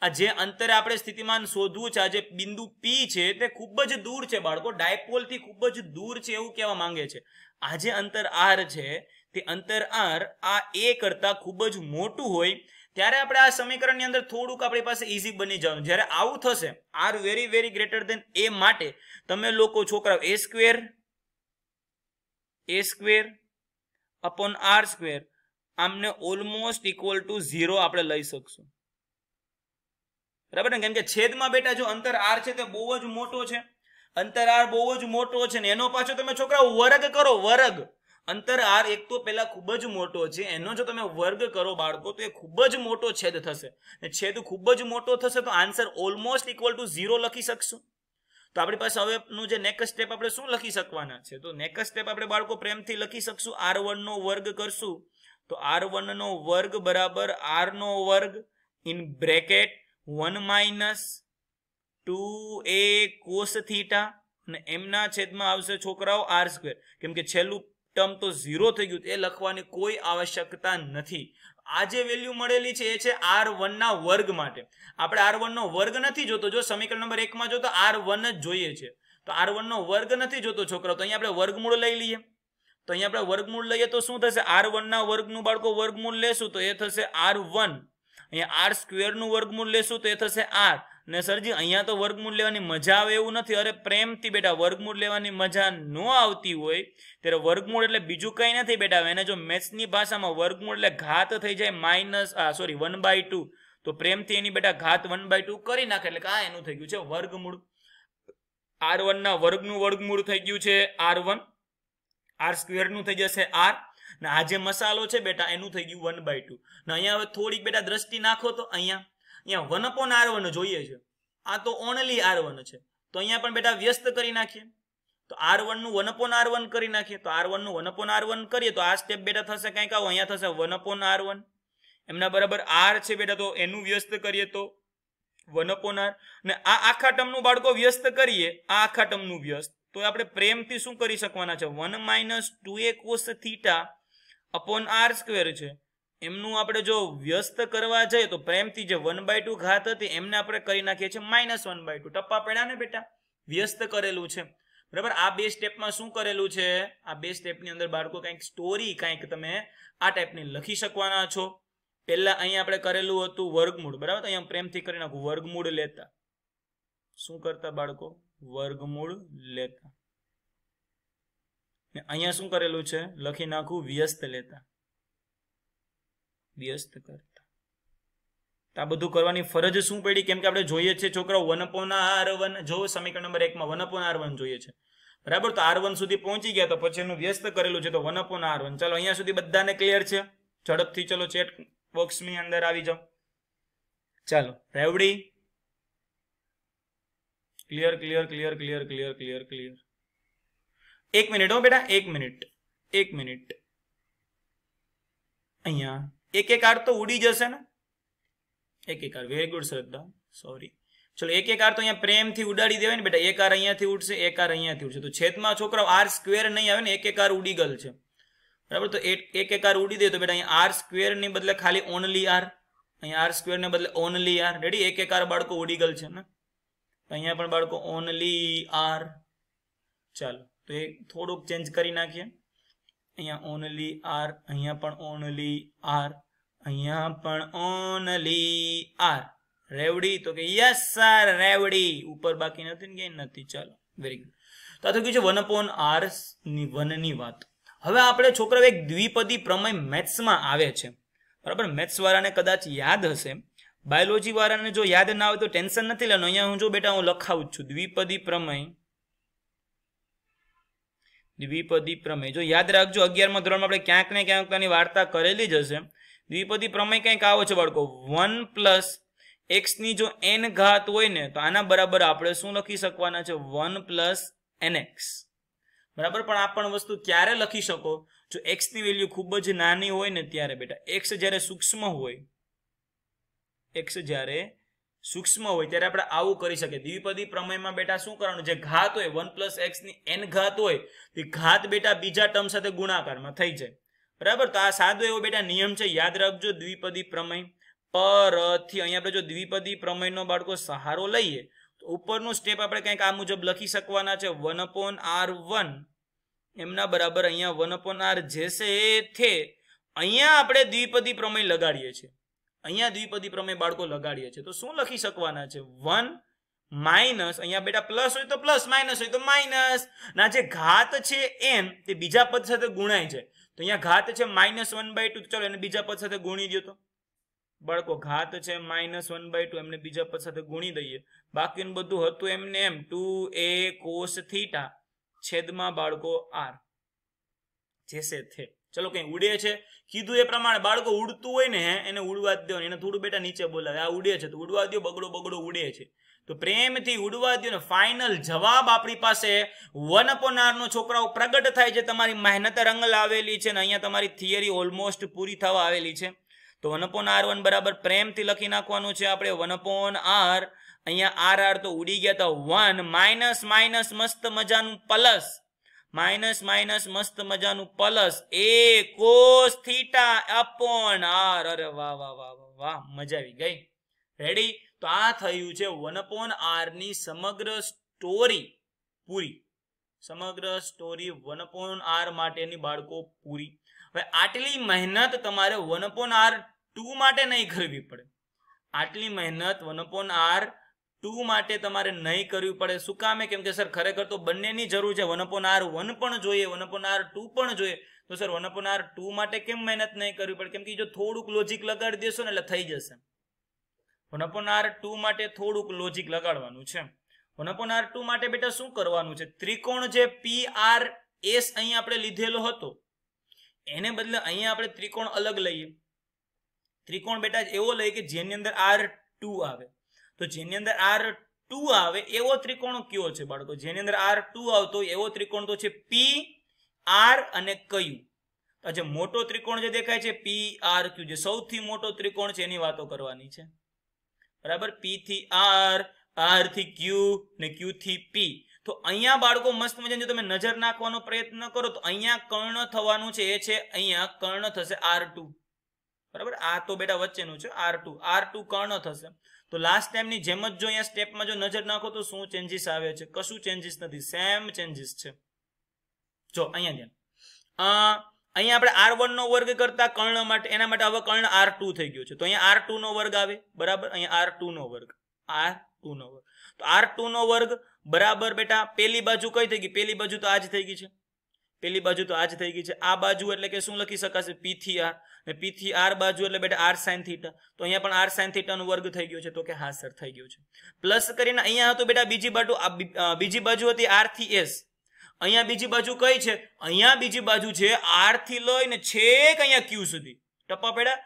આ જે અંતરે આપણે સ્થિતિમાન શોધવું છે આજે બિંદુ પી છે તે ખૂબ જ દૂર છે બાળકો ડાયપોલથી ખૂબ જ દૂર છે એવું કહેવા માંગે છે આ જે અંતર આર છે તે અંતર આર આ એ કરતાં ખૂબ જ મોટું હોય ત્યારે આપણે આ સમીકરણની અંદર થોડુંક આપણી પાસે ઇઝી બની જવાનું જ્યારે આવું થશે r very very greater than a માટે તમે લોકો છોકરાઓ a square a square upon r square આમને ઓલમોસ્ટ ઇક્વલ ટુ ઝીરો આપણે લઈ શકશું બરાબર ને કેમ કે છેદમાં બેટા જો અંતર આર છે તે બહુ જ મોટો છે અંતર આર બહુ જ મોટો છે ને એનો પાછો તમે છોકરા વર્ગ કરો વર્ગ અંતર આર એક તો પેલા ખૂબ જ મોટો છે એનો જો તમે વર્ગ કરો બાળકો તો એ ખૂબ જ મોટો છેદ થશે છેદ ખૂબ જ મોટો થશે તો answer almost equal to zero લખી શકશું તો આપણી પાસે હવેનું જે નેક્સ્ટ સ્ટેપ આપણે શું લખી શકવાના છે તો નેક્સ્ટ સ્ટેપ આપણે બાળકો પ્રેમથી લખી શકશું આર વનનો વર્ગ કરશું તો આર વનનો વર્ગ બરાબર આરનો વર્ગ in bracket one minus two a cos theta અને એમના છેદમાં આવશે છોકરાઓ આર સ્ક્વેર કેમ કે છેલ્લું ટર્મ તો ઝીરો થઈ ગયું એ લખવાની કોઈ આવશ્યકતા નથી આ જે વેલ્યુ મળેલી છે એ છે આર વનના વર્ગ માટે આપણે આર વનનો વર્ગ નથી જોતો જો સમીકરણ નંબર એકમાં જોતો આર વન જ જોઈએ છે તો આર વનનો વર્ગ નથી જોતો છોકરો તો અહીંયા આપણે વર્ગમૂળ લઈ લઈએ તો અહીંયા આપણે વર્ગમૂળ લઈએ તો શું થશે આર વનના વર્ગનું બાળકો વર્ગમૂળ લેશું તો એ થશે આર વન અહીંયા આર સ્ક્વેરનું વર્ગમૂળ લેશું તો એ થશે આર ને સરજી અહીંયા તો વર્ગમૂળ લેવાની મજા આવે એવું નથી અરે પ્રેમથી બેટા વર્ગમૂળ લેવાની મજા ન આવતી હોય ત્યારે વર્ગમૂળ એટલે બીજું કંઈ નથી બેટા એને જો મેથ્સની ભાષામાં વર્ગમૂળ એટલે ઘાત થઈ જાય માઇનસ આ સોરી વન બાય ટુ તો પ્રેમથી એની બેટા ઘાત વન બાય ટુ કરી નાખે એટલે કે આ એનું થઈ ગયું છે વર્ગમૂળ આર વનના વર્ગનું વર્ગમૂળ થઈ ગયું છે આર વન આર સ્ક્વેરનું થઈ જશે આર ને આ જે મસાલો છે બેટા એનું થઈ ગયું વન બાય ટુ ને અહીંયા હવે થોડીક બેટા દ્રષ્ટિ નાખો તો અહીંયા અહીંયા વન અપોન આર વન જોઈએ છે આ તો ઓનલી આર વન છે તો અહીંયા પણ બેટા વ્યસ્ત કરી નાખીએ તો આર વનનું વન અપોન આર વન કરી નાખીએ તો આર વનનું વન અપોન આર વન કરીએ તો આ સ્ટેપ બેટા થશે કંઈક આવો અહીંયા થશે વન અપોન આર વન એમના બરાબર આર છે બેટા તો એનું વ્યસ્ત કરીએ તો વન અપોન આર ને આ આખા ટર્મનું બાળકો વ્યસ્ત કરીએ આ આખા ટર્મનું વ્યસ્ત તો આપણે પ્રેમથી શું કરી શકવાના છે one minus two a cos theta upon r square છે એમનું આપણે જો વ્યસ્ત કરવા જઈએ તો પ્રેમથી જે વન બાય ટુ ઘાત હતી એમને આપણે કરી નાખીએ છીએ માઇનસ વન બાય ટુ ટપ્પા પડ્યા ને બેટા વ્યસ્ત કરેલું છે બરાબર આ બે સ્ટેપમાં શું કરેલું છે આ બે સ્ટેપની અંદર બાળકો કંઈક સ્ટોરી કંઈક તમે આ ટાઈપની લખી શકવાના છો પહેલાં અહીં આપણે કરેલું હતું વર્ગમૂળ બરાબર અહીંયા પ્રેમથી કરી નાખું વર્ગમૂળ લેતા શું કરતા બાળકો વર્ગમૂળ લેતા અહીંયા શું કરેલું છે લખી નાખું વ્યસ્ત લેતા વ્યસ્ત કરતા આ બધું કરવાની ફરજ શું પડી કેમ કે આપણે જોઈએ છીએ છોકરાઓ વન અપોન આર વન જો સમીકરણ નંબર એકમાં વન અપોન આર વન જોઈએ છે બરાબર તો આર વન સુધી પહોંચી ગયા તો પછી એનું વ્યસ્ત કરેલું છે તો વન અપોન આર વન ચાલો અહીંયા સુધી બધાને ક્લિયર છે ઝડપથી ચલો ચેટ બોક્સની અંદર આવી જાઓ ચાલો રેવડી clear clear clear clear clear clear clear એક મિનિટ હો બેટા એક મિનિટ એક મિનિટ અહીંયા એક એક આર તો ઉડી જશે ને એક એક r very good Shraddha sorry ચલો એક એક આર તો અહીંયા પ્રેમથી ઉડાડી દેવાય ને બેટા એક આર અહીંયાથી ઉડશે એક આર અહીંયાથી ઉડશે તો છેદમાં છોકરાઓ આર સ્ક્વેર નહીં આવે ને એક એક આર ઉડી ગયેલ છે બરાબર તો એક એક આર ઉડી દે તો બેટા અહીંયા આર સ્ક્વેર ની બદલે ખાલી ઓનલી આર અહીંયા આર સ્ક્વેર ને બદલે ઓનલી આર રેડી એક એક આર બાળકો ઉડી ગયેલ છે ને અહીંયા પણ બાળકો ઓનલી આર ચાલો તો એ થોડુંક ચેન્જ કરી નાખીએ અહીંયા ઓનલી આર અહીંયા પણ ઓનલી આર અહીંયા પણ ઓનલી આર રેવડી તો કે યસ સર રેવડી ઉપર બાકી નથી ને ક્યાંય નથી ચાલો વેરી ગુડ તો આ તો કીધું વન અપોન આર ની વનની વાત હવે આપણે છોકરાઓ એક દ્વિપદી પ્રમેય મેથ્સમાં આવે છે બરાબર મેથ્સ વાળાને કદાચ યાદ હશે બાયોલોજી વાળાને જો યાદ ના આવે તો ટેન્શન નથી લેવાનું અહીંયા હું જો બેટા હું લખાવું છું દ્વિપદી પ્રમેય દ્વિપદી પ્રમેય જો યાદ રાખજો અગિયારમાં ધોરણમાં આપણે ક્યાંક ને ક્યાંક તેની વાર્તા કરેલી જ હશે દ્વિપદી પ્રમેય કંઈક આવો છે બાળકો વન પ્લસ એક્સની જો એન ઘાત હોય ને તો આના બરાબર આપણે શું લખી શકવાના છે વન પ્લસ એનએક્સ બરાબર પણ આ પણ વસ્તુ ક્યારે લખી શકો જો એક્સની વેલ્યુ ખૂબ જ નાની હોય ને ત્યારે બેટા એક્સ જ્યારે સૂક્ષ્મ હોય એક્સ જ્યારે સૂક્ષ્મ હોય ત્યારે આપણે આવું કરી શકીએ દ્વિપદી પ્રમેયમાં બેટા શું કરવાનું જે ઘાત હોય વન પ્લસ એક્સની એન ઘાત હોય તે ઘાત બેટા બીજા ટર્મ સાથે ગુણાકારમાં થઈ જાય બરાબર તો આ સાદો એવો બેટા નિયમ છે યાદ રાખજો દ્વિપદી પ્રમેય પરથી અહીંયા આપણે જો દ્વિપદી પ્રમેયનો બાળકો સહારો લઈએ તો ઉપરનું સ્ટેપ આપણે કંઈક આ મુજબ લખી શકવાના છે વન અપોન આર વન એમના બરાબર અહીંયા વન અપોન આર જેસે થે અહીંયા આપણે દ્વિપદી પ્રમેય લગાડીએ છીએ અહીંયા દ્વિપદી પ્રમેય બાળકો લગાડીએ છીએ તો શું લખી શકવાના છે વન માઇનસ અહીંયા બેટા પ્લસ હોય તો પ્લસ માઇનસ હોય તો માઇનસ ના જે ઘાત છે એન તે બીજા પદ સાથે ગુણાય છે તો અહીંયા ઘાત છે માઇનસ વન બાય ટુ ચલો એને બીજા પદ સાથે ગુણી દો તો બાળકો ઘાત છે માઇનસ વન બાય ટુ એમને બીજા પદ સાથે ગુણી દઈએ બાકીનું બધું હતું એમને એમ ટુ એ કોસ થીટા છેદમાં બાળકો આર જેસે થે ચલો કંઈ ઉડે છે કીધું એ પ્રમાણે બાળકો ઉડતું હોય ને એને ઉડવા દો એને થોડું બેટા નીચે બોલાવે આ ઉડે છે તો ઉડવા દો બગડો બગડો ઉડે છે તો પ્રેમથી ઉડવા દો ને ફાઇનલ જવાબ આપણી પાસે વન અપોન આરનો છોકરાઓ પ્રગટ થાય છે તમારી મહેનત રંગ લાવેલી છે ને અહીંયા તમારી થિયરી ઓલમોસ્ટ પૂરી થવા આવેલી છે તો વનપોન આર વન બરાબર પ્રેમથી લખી નાખવાનું છે આપણે વનપોન આર અહીંયા આર આર તો ઉડી ગયા તો વન માઇનસ માઇનસ મસ્ત મજાનું પ્લસ માઇનસ માઇનસ મસ્ત મજાનું plus a cos theta upon r અરે વાહ વાહ વાહ વાહ મજા આવી ગઈ રેડી તો આ થયું છે વન અપોન આર ની સમગ્ર સ્ટોરી પૂરી સમગ્ર સ્ટોરી વન અપોન આર માટેની બાળકો પૂરી હવે આટલી મહેનત તમારે વન અપોન આર ટુ માટે નહીં કરવી પડે આટલી મહેનત વન અપોન આર ટુ માટે તમારે નહીં કરવી પડે શું કામે કેમ કે સર ખરેખર તો બંનેની જરૂર છે વન અપોન આર વન પણ જોઈએ વનપોન આર ટુ પણ જોઈએ તો સર વનપોન આર ટુ માટે કેમ મહેનત નહીં કરવી પડે કેમ કે જો થોડુંક લોજિક લગાડી દેશો ને એટલે થઈ જશે વનપોન આર ટુ માટે થોડુંક લોજિક લગાડવાનું છે વનપોન આર ટુ માટે બેટા શું કરવાનું છે ત્રિકોણ જે પી આર એસ અહીં આપણે લીધેલો હતો એને બદલે અહીંયા આપણે ત્રિકોણ અલગ લઈએ ત્રિકોણ બેટા એવો લઈએ કે જેની અંદર આર ટુ આવે તો જેની અંદર આર ટુ આવે એવો ત્રિકોણ કયો છે બાળકો જેની અંદર આર ટુ આવતો એવો ત્રિકોણ તો છે પી આર અને કયું જે મોટો ત્રિકોણ જે દેખાય છે પી આર ક્યુ જે સૌથી મોટો ત્રિકોણ છે એની વાતો કરવાની છે બરાબર પી થી આર આર થી ક્યુ ને ક્યુ થી પી તો અહીંયા બાળકો મસ્ત મજાની તમે નજર નાખવાનો પ્રયત્ન કરો તો અહીંયા કર્ણ થવાનું છે એ છે અહીંયા કર્ણ થશે આર ટુ બરાબર આ તો બેટા વચ્ચેનું છે આર ટુ આર ટુ કર્ણ થશે તો લાસ્ટ ટાઈમની જેમ જ જો અહીંયા સ્ટેપમાં જો નજર નાખો તો શું ચેન્જીસ આવે છે કશું ચેન્જીસ નથી સેમ ચેન્જીસ છે જો અહીંયા ધ્યાન અહીંયા આપણે આર વનનો વર્ગ કરતા કર્ણ માટે એના માટે હવે કર્ણ આર ટુ થઈ ગયો છે તો અહીંયા આર ટુ નો વર્ગ આવે બરાબર અહીંયા આર ટુ નો વર્ગ આર ટુનો વર્ગ તો આર ટુનો વર્ગ બરાબર બેટા પેલી બાજુ કઈ થઈ ગઈ પેલી બાજુ તો આજ થઈ ગઈ છે પેલી બાજુ તો આ જ થઈ ગઈ છે આ બાજુ એટલે કે શું લખી શકાશે પી થી આર ને પી થી આર બાજુ એટલે બેટા આર સાઇન થીટા તો અહીંયા પણ આર સાઇન થીટાનો વર્ગ થઈ ગયો છે તો કે હા સર થઈ ગયો છે પ્લસ કરીને અહીંયા હતું બેટા બીજી બાજુ બીજી બાજુ હતી આર થી એસ અહીંયા બીજી બાજુ કઈ છે અહીંયા બીજી બાજુ છે આર થી લઈને છેક અહીંયા ક્યુ સુધી ટપ્પા પેડા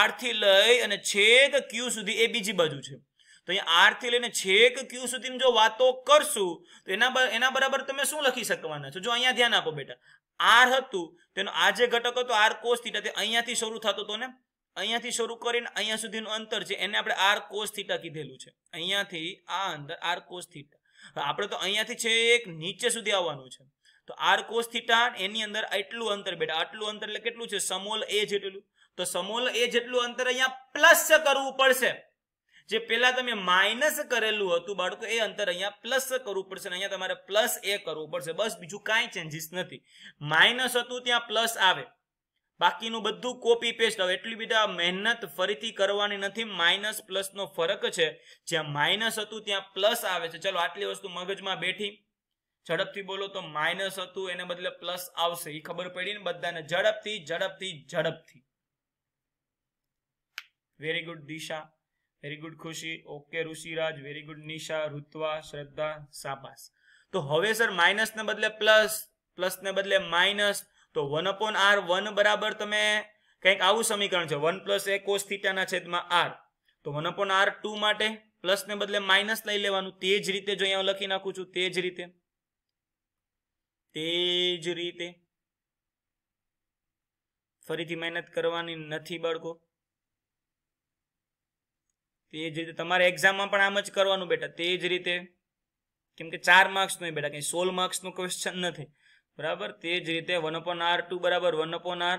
આર થી લઈ અને છેક ક્યુ સુધી એ બીજી બાજુ છે તો અહીંયા આર થી લઈને છેક ક્યુ સુધીની જો વાતો કરશું તો એના એના બરાબર તમે શું લખી શકવાના છો જો અહીંયા ધ્યાન આપો બેટા આર હતું તેનો આ જે ઘટક હતો આર કોસ થીટા તે અહીંયાથી શરૂ થતો હતો ને અહીંયાથી શરૂ કરીને અહીંયા સુધીનું અંતર છે એને આપણે આર કોસ થીટા કીધેલું છે અહીંયાથી આ અંતર આર કોસ થીટા આપણે તો અહીંયાથી છે એક નીચે સુધી આવવાનું છે તો આર કોસ થીટા એની અંદર આટલું અંતર બેટા આટલું અંતર એટલે કેટલું છે સમોલ એ જેટલું તો સમોલ એ જેટલું અંતર અહીંયા પ્લસ કરવું પડશે જે પહેલા તમે માઇનસ કરેલું હતું બાળકો એ અંતર અહીંયા પ્લસ કરવું પડશે અહીંયા તમારે પ્લસ એ કરવું પડશે બસ બીજું કાંઈ ચેન્જીસ નથી માઇનસ હતું ત્યાં પ્લસ આવે બાકીનું બધું કોપી પેસ્ટ આવે એટલી બધા મહેનત ફરીથી કરવાની નથી માઇનસ પ્લસનો ફરક છે જ્યાં માઇનસ હતું ત્યાં પ્લસ આવે છે ચલો આટલી વસ્તુ મગજમાં બેઠી ઝડપથી બોલો તો માઇનસ હતું એને બદલે પ્લસ આવશે એ ખબર પડી ને બધાને ઝડપથી ઝડપથી ઝડપથી very good Disha very good Khushi okay Rishiraj very good Nisha Rutva Shraddha સાપાસ તો હવે સર માઇનસને બદલે પ્લસ પ્લસને બદલે માઇનસ તો વન અપોન આર વન બરાબર તમે કંઈક આવું સમીકરણ છે વન પ્લસ એ કોસ થીટાના છેદમાં આર તો વન અપોન આર ટુ માટે પ્લસને બદલે માઇનસ લઈ લેવાનું તે જ રીતે જો અહીંયા લખી નાખું છું તે જ રીતે તે જ રીતે ફરીથી મહેનત કરવાની નથી બાળકો તે જ રીતે તમારે એક્ઝામમાં પણ આમ જ કરવાનું બેટા તે જ રીતે કેમ કે ચાર માર્ક્સનો એ બેટા કંઈ સોલ માર્ક્સનું ક્વેશ્ચન નથી બરાબર તે જ રીતે વન અપોન આર ટુ બરાબર વન અપોન આર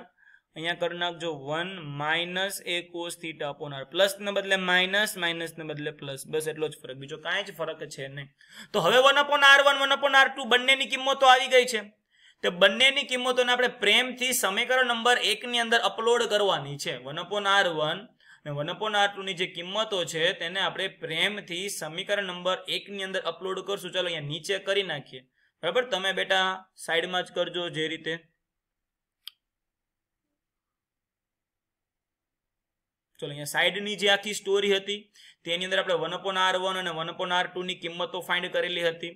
અહીંયા કરી નાખજો one minus a cos theta upon r પ્લસને બદલે માઇનસ માઇનસને બદલે પ્લસ બસ એટલો જ ફરક બીજો કાંઈ જ ફરક છે નહીં તો હવે one upon r one one upon r two બંનેની કિંમતો આવી ગઈ છે તો બંનેની કિંમતોને આપણે પ્રેમથી સમીકરણ નંબર એકની અંદર અપલોડ કરવાની છે વન અપોન આર વન અને વન અપોન આર ટુની જે કિંમતો છે તેને આપણે પ્રેમથી સમીકરણ નંબર એકની અંદર અપલોડ કરશું ચાલો અહીંયા નીચે કરી નાખીએ બરાબર તમે બેટા સાઈડમાં જ કરજો જે રીતે ચલો અહીંયા સાઈડની જે આખી સ્ટોરી હતી તેની અંદર આપણે વન અપોન આર વન અને વન અપોન આર ટુની કિંમતો ફાઇન્ડ કરેલી હતી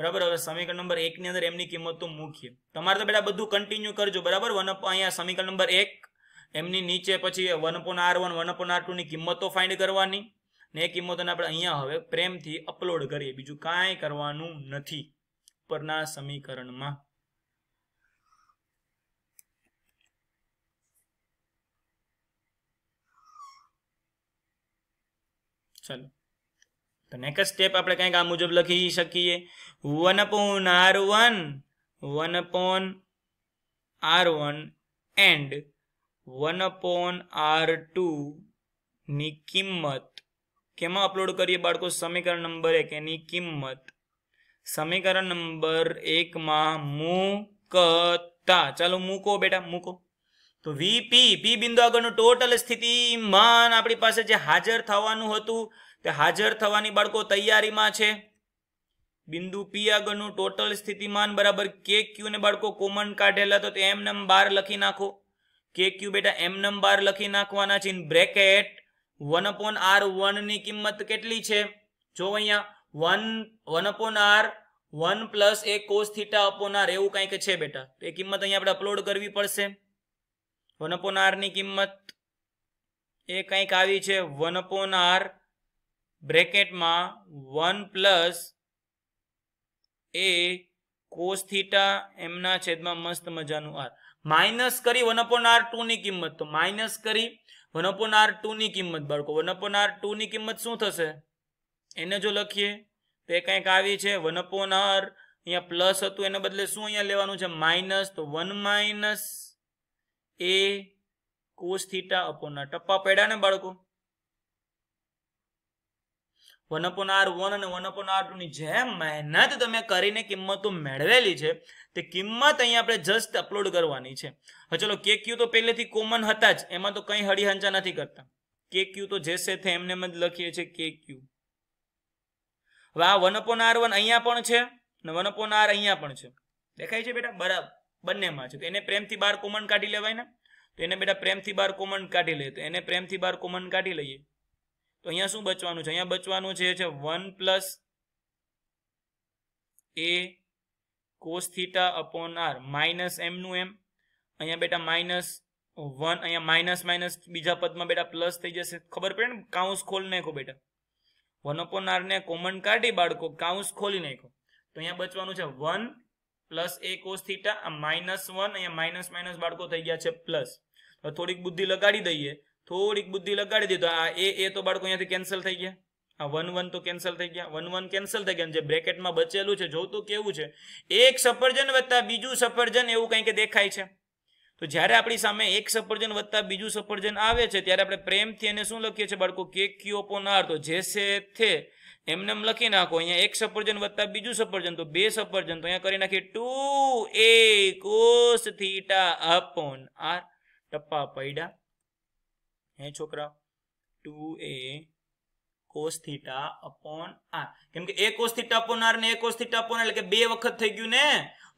બરાબર હવે સમીકરણ નંબર એકની અંદર એમની કિંમતો મૂકીએ તમારે તો બેટા બધું કન્ટિન્યુ કરજો બરાબર વન અપ અહીંયા સમીકરણ નંબર એક એમની નીચે પછી one upon r one one upon r ટુની કિંમતો ફાઇન્ડ કરવાની ને એ કિંમતોને આપણે અહીંયા હવે પ્રેમથી અપલોડ કરીએ બીજું કાંઈ કરવાનું નથી ઉપરના સમીકરણમાં ચાલો તો નેક્સ્ટ સ્ટેપ આપણે કંઈક આ મુજબ લખી શકીએ one upon r one one upon r one and one upon r ટુની કિંમત કેમાં અપલોડ કરીએ બાળકો સમીકરણ નંબર એક એની કિંમત સમીકરણ નંબર એકમાં મૂકતા ચાલો મૂકો બેટા મૂકો તો વીપી પી બિંદુ આગળનું ટોટલ સ્થિતિમાન આપણી પાસે જે હાજર થવાનું હતું તે હાજર થવાની બાળકો તૈયારીમાં છે બિંદુ પી આગળનું ટોટલ સ્થિતિમાન બરાબર કે ક્યુ ને બાળકો કોમન કાઢેલા તો એમ નમ બાર લખી નાખો કે ક્યુ બેટા એમ નંબર લખી નાખવાના છે in bracket one upon r વનની કિંમત કેટલી છે જો અહીંયા one one upon r one plus a cos theta upon r એવું કંઈક છે બેટા એ કિંમત અહીંયા આપણે અપલોડ કરવી પડશે વન અપોન આરની કિંમત એ કંઈક આવી છે વન અપોન આર બ્રેકેટમાં one plus a cos theta એમના છેદમાં મસ્ત મજાનું આર માઇનસ કરી વન અપોન આર ટુની કિંમત તો માઇનસ કરી વન અપોન આર ટુની કિંમત બાળકો વન અપોન આર ટુની કિંમત શું થશે એને જો લખીએ તો એ કંઈક આવી છે વન અપોન આર અહીંયા પ્લસ હતું એને બદલે શું અહીંયા લેવાનું છે માઇનસ તો one minus a cos theta upon r ટપ્પા પડ્યા ને બાળકો વન અપોન આર વન અને વન અપોન આર ટુની જે મહેનત તમે કરીને કિંમતો મેળવેલી છે તે કિંમત અહીંયા આપણે જસ્ટ અપલોડ કરવાની છે હવે ચલો કે ક્યુ તો પહેલેથી કોમન હતા જ એમાં તો કંઈ હડીહંચા નથી કરતા કે ક્યુ તો જે છે તે એમને જ લખીએ છીએ કે ક્યુ હવે આ વન અપોન આર વન અહીંયા પણ છે ને વન અપોન આર અહીંયા પણ છે દેખાય છે બેટા બરાબર બંનેમાં છે તો એને પ્રેમથી બાર કોમન કાઢી લેવાય ને તો એને બેટા પ્રેમથી બાર કોમન કાઢી લઈએ તો એને પ્રેમથી બાર કોમન કાઢી લઈએ તો અહીંયા શું બચવાનું છે અહીંયા બચવાનું છે છે one plus a cos theta upon r minus એમનું એમ અહીંયા બેટા માઇનસ વન અહીંયા માઇનસ માઇનસ બીજા પદમાં બેટા પ્લસ થઈ જશે ખબર પડે ને કાઉન્સ ખોલી નાખો બેટા વન અપોન આરને કોમન કાઢી બાળકો કાઉન્સ ખોલી નાખો તો અહીંયા બચવાનું છે one plus a cos theta આ માઇનસ વન અહીંયા માઇનસ માઇનસ બાળકો થઈ ગયા છે પ્લસ થોડીક બુદ્ધિ લગાડી દઈએ થોડીક બુદ્ધિ લગાડી દીધો આ એ એ તો બાળકો અહીંયાથી કેન્સલ થઈ ગયા આ વન વન તો કેન્સલ થઈ ગયા વન વન કેન્સલ થઈ ગયા જે બ્રેકેટમાં બચેલું છે જોવું તો કેવું છે એક સફરજન વત્તા બીજું સફરજન એવું કંઈક દેખાય છે તો જ્યારે આપણી સામે એક સફરજન વત્તા બીજું સફરજન આવે છે ત્યારે આપણે પ્રેમથી એને શું લખીએ છીએ બાળકો કે ક્યો પોનાર તો જે છે થે એમને એમ લખી નાખો અહીંયા એક સફરજન વત્તા બીજું સફરજન તો બે સફરજન તો અહીંયા કરી નાખીએ two a cos theta upon r ટપ્પા પૈડા હે છોકરા two a cos theta upon r કેમ કે a cos theta upon r ને એ કોસ થીટા અપોન એટલે કે બે વખત થઈ ગયું ને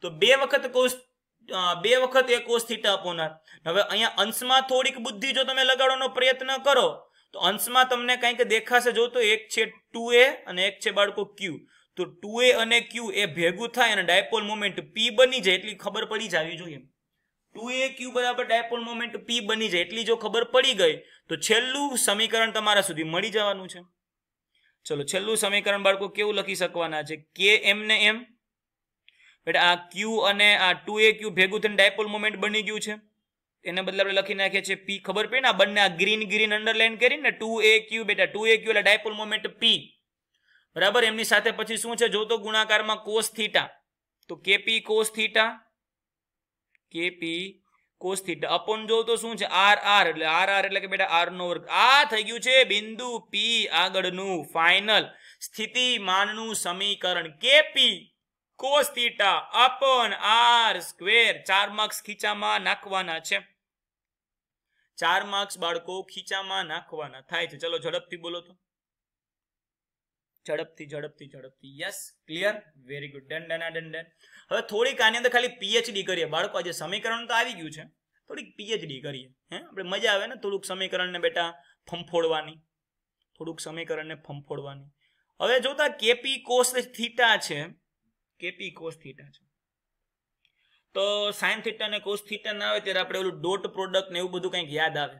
તો બે વખત કોસ બે વખત a cos theta upon r હવે અહીંયા અંશમાં થોડીક બુદ્ધિ જો તમે લગાડવાનો પ્રયત્ન કરો તો અંશમાં તમને કંઈક દેખાશે જો તો એક છે ટુ એ અને એક છે બાળકો ક્યુ તો ટુ એ અને ક્યુ એ ભેગું થાય અને ડાયપોલ મોમેન્ટ પી બની જાય એટલી ખબર પડી જવી જોઈએ ટુ એ ક્યુ બરાબર ડાયપોલ મોમેન્ટ પી બની જાય એટલી જો ખબર પડી ગઈ તો છેલ્લું સમીકરણ તમારા સુધી મળી જવાનું છે ચલો છેલ્લું સમીકરણ બાળકો કેવું લખી શકવાના છે કે એમ ને એમ બેટા આ ક્યુ અને આ ટુ એ ક્યુ ભેગું થઈને ડાયપોલ મુમેન્ટ બની ગયું છે એને બદલે આપણે લખી નાખીએ છીએ પી ખબર પડે ને આ બંને આ ગ્રીન ગ્રીન અંડરલાઈન કરીને ટુ એ ક્યુ બેટા ટુ એ ક્યુ એટલે ડાયપોલ મુમેન્ટ પી બરાબર એમની સાથે પછી શું છે જોતો ગુણાકારમાં કોસ થીટા તો k p cos theta k p cos theta upon જો તો શું છે આર આર એટલે આર આર એટલે કે બેટા આર નો વર્ગ આ થઈ ગયું છે બિંદુ પી આગળનું ફાઇનલ સ્થિતિમાનનું સમીકરણ k p cos theta upon r square ચાર માર્ક્સ ખીચામાં નાખવાના છે ચાર માર્ક્સ બાળકો ખીચામાં નાખવાના થાય છે ચલો ઝડપથી બોલો તો ઝડપથી ઝડપથી ઝડપથી yes clear very good done done done done હવે થોડીક આની અંદર ખાલી પીએચડી કરીએ બાળકો આજે સમીકરણ તો આવી ગયું છે થોડીક પીએચડી કરીએ હે આપણે મજા આવે ને થોડુંક સમીકરણને બેટા ફંફોડવાની થોડુંક સમીકરણને ફંફોડવાની હવે જોતા કેપી કોસ થીટા છે કેપી કોસ થીટા છે તો સાઇન થીટા અને કોસ થીટા ના આવે ત્યારે આપણે ઓલું ડોટ પ્રોડક્ટ ને એવું બધું કંઈક યાદ આવે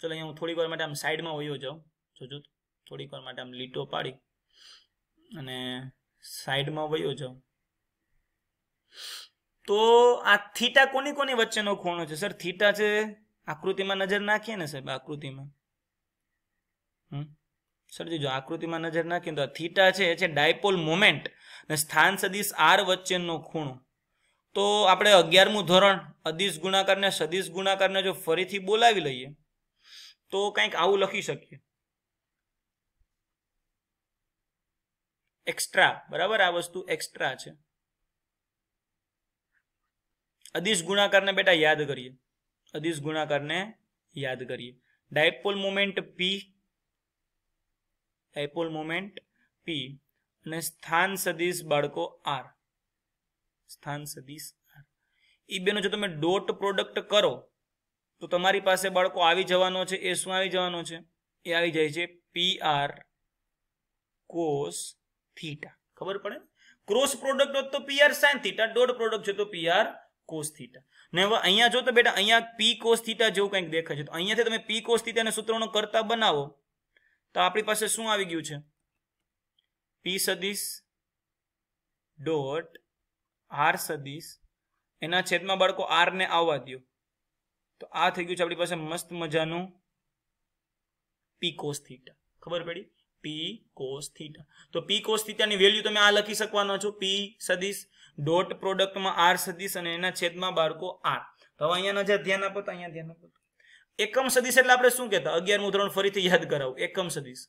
ચલો અહીંયા હું થોડીક વાર માટે આમ સાઈડમાં વયો જાઉં જોજો થોડીક વાર માટે આમ લીટો પાડી અને સાઈડમાં વયો જાઉં તો આ થીટા કોની કોની વચ્ચેનો ખૂણો છે સર થીટા છે આકૃતિમાં નજર નાખીએ ને સાહેબ આકૃતિમાં હમ સર જો આકૃતિમાં નજર નાખીએ તો આ થીટા છે એ છે ડાયપોલ મુમેન્ટ અને સ્થાન સદીશ આર વચ્ચેનો ખૂણો તો આપણે અગિયારમું ધોરણ અદિશ ગુણાકારને સદીશ ગુણાકારને જો ફરીથી બોલાવી લઈએ તો કંઈક આવું લખી શકીએ એક્સ્ટ્રા બરાબર આ વસ્તુ એક્સ્ટ્રા છે અદિશ ગુણાકારને બેટા યાદ કરીએ અદિશ ગુણાકારને યાદ કરીએ dipole moment p dipole moment p અને સ્થાન સદિશ બાળકો આર સ્થાન સદિશ આર એ બેનો જો તમે ડોટ પ્રોડક્ટ કરો તો તમારી પાસે બાળકો આવી જવાનો છે એ શું આવી જવાનો છે એ આવી જાય છે પી આર કોસ થીટા ખબર પડે ક્રોસ પ્રોડક્ટ હોત તો p r sine theta dot product છે તો પી આર કોસ થીટા ને હવે અહીંયા જો તો બેટા અહીંયા પી કોસ થીટા જેવું કંઈક દેખાય છે તો અહીંયાથી તમે પી કોસ થીટાના સૂત્રનો કરતા બનાવો તો આપણી પાસે શું આવી ગયું છે પી સદીશ ડોટ આર સદીશ એના છેદમાં બાળકો આરને આવવા દો તો આ થઈ ગયું છે આપણી પાસે મસ્ત મજાનું પી કોસ થીટા ખબર પડી પી કોસ થીટા તો પી કોસ થીટાની વેલ્યુ તમે આ લખી શકવાનો છો પી સદીશ ડોટ પ્રોડક્ટમાં આર સદીશ અને એના છેદમાં બાળકો આર તો હવે અહીંયા નજર ધ્યાન આપો તો અહીંયા ધ્યાન આપો એકમ સદીશ એટલે આપણે શું કહેતા અગિયારમું ધોરણ ફરીથી યાદ કરાવું એકમ સદીશ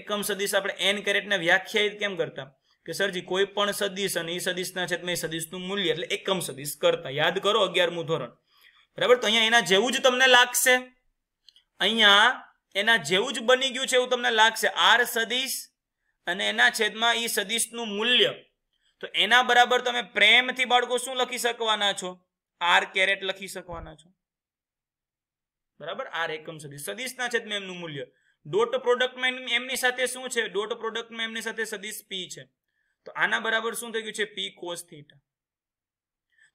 એકમ સદીશ આપણે એન કેરેટને વ્યાખ્યાયિત કેમ કરતા કે સરજી કોઈ પણ સદીશ અને એ સદીશના છેદમાં એ સદીશનું મૂલ્ય એટલે એકમ સદીશ કરતા યાદ કરો અગિયારમું ધોરણ બરાબર તો અહીંયા એના જેવું જ તમને લાગશે અહીંયા એના જેવું જ બની ગયું છે એવું તમને લાગશે આર સદીશ અને એના છેદમાં એ સદીશનું મૂલ્ય તો એના બરાબર તમે પ્રેમથી બાળકો શું લખી શકવાના છો આર કેરેટ લખી શકવાના છો બરાબર આર એકમ સદીશ સદીશના છેદમાં એમનું મૂલ્ય ડોટ પ્રોડક્ટમાં એમની સાથે શું છે ડોટ પ્રોડક્ટમાં એમની સાથે સદીશ પી છે તો આના બરાબર શું થઈ ગયું છે પી કોસ થીટા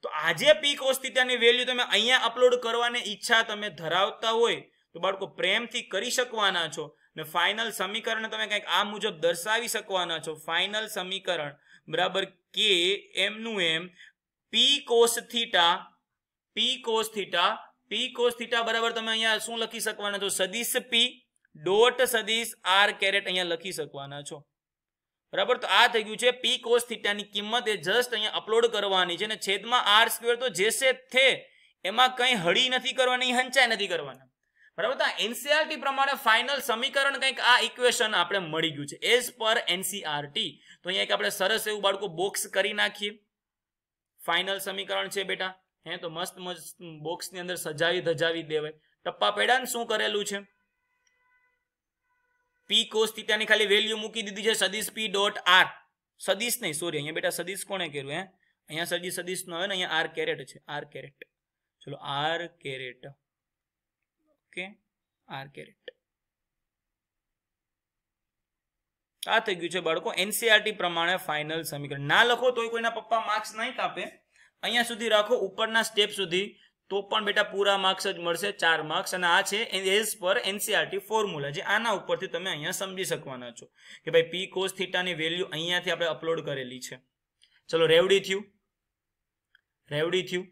તો આજે પી કોસ થીટાની વેલ્યુ તમે અહીંયા અપલોડ કરવાની ઈચ્છા તમે ધરાવતા હોય તો બાળકો પ્રેમથી કરી શકવાના છો ને ફાઇનલ સમીકરણ તમે કંઈક આ મુજબ દર્શાવી શકવાના છો ફાઇનલ સમીકરણ બરાબર કે એમનું એમ p cos theta p cos theta p cos theta બરાબર તમે અહીંયા શું લખી શકવાના છો સદીશ પી ડોટ સદીશ આર કેરેટ અહીંયા લખી શકવાના છો બરાબર તો આ થઈ ગયું છે પી કોસ થીટાની કિંમત એ જસ્ટ અહીંયા અપલોડ કરવાની છે અને છેદમાં આર સ્ક્વેર તો જેસે થે એમાં કંઈ હળી નથી કરવાની હંચાઈ નથી કરવાના બરાબર તો એનસીઆરટી પ્રમાણે ફાઇનલ સમીકરણ કંઈક આ ઇક્વેશન આપણે મળી ગયું છે એઝ પર એનસીઆરટી તો અહીંયા એક આપણે સરસ એવું બાળકો બોક્સ કરી નાખીએ ફાઇનલ સમીકરણ છે બેટા હે તો મસ્ત મસ્ત બોક્સની અંદર સજાવી ધજાવી દેવાય ટપ્પા પેડાને શું કરેલું છે પી કોસ થીટાની ખાલી વેલ્યુ મૂકી દીધી છે સદીશ પી ડોટ આર સદીશ નહીં સોરી અહીંયા બેટા સદીશ કોણે કર્યું હે અહીંયા સદી સદીશ નો હોય ને અહીંયા આર કેરેટ છે આર કેરેટ ચલો r caret okay r caret આ થઈ ગયું છે બાળકો એનસીઆરટી e પ્રમાણે ફાઇનલ સમીકરણ ના લખો તો કોઈના પપ્પા માર્ક્સ નહીં કાપે અહીંયા સુધી રાખો ઉપરના સ્ટેપ સુધી તો પણ બેટા પૂરા માર્ક્સ જ મળશે ચાર માર્ક્સ અને આ છે as per NCERT formula e જે આના ઉપરથી તમે અહીંયા સમજી શકવાના છો કે ભાઈ પી કોસ થીટાની વેલ્યુ અહીંયાથી આપણે અપલોડ કરેલી છે ચલો રેવડી થયું રેવડી થયું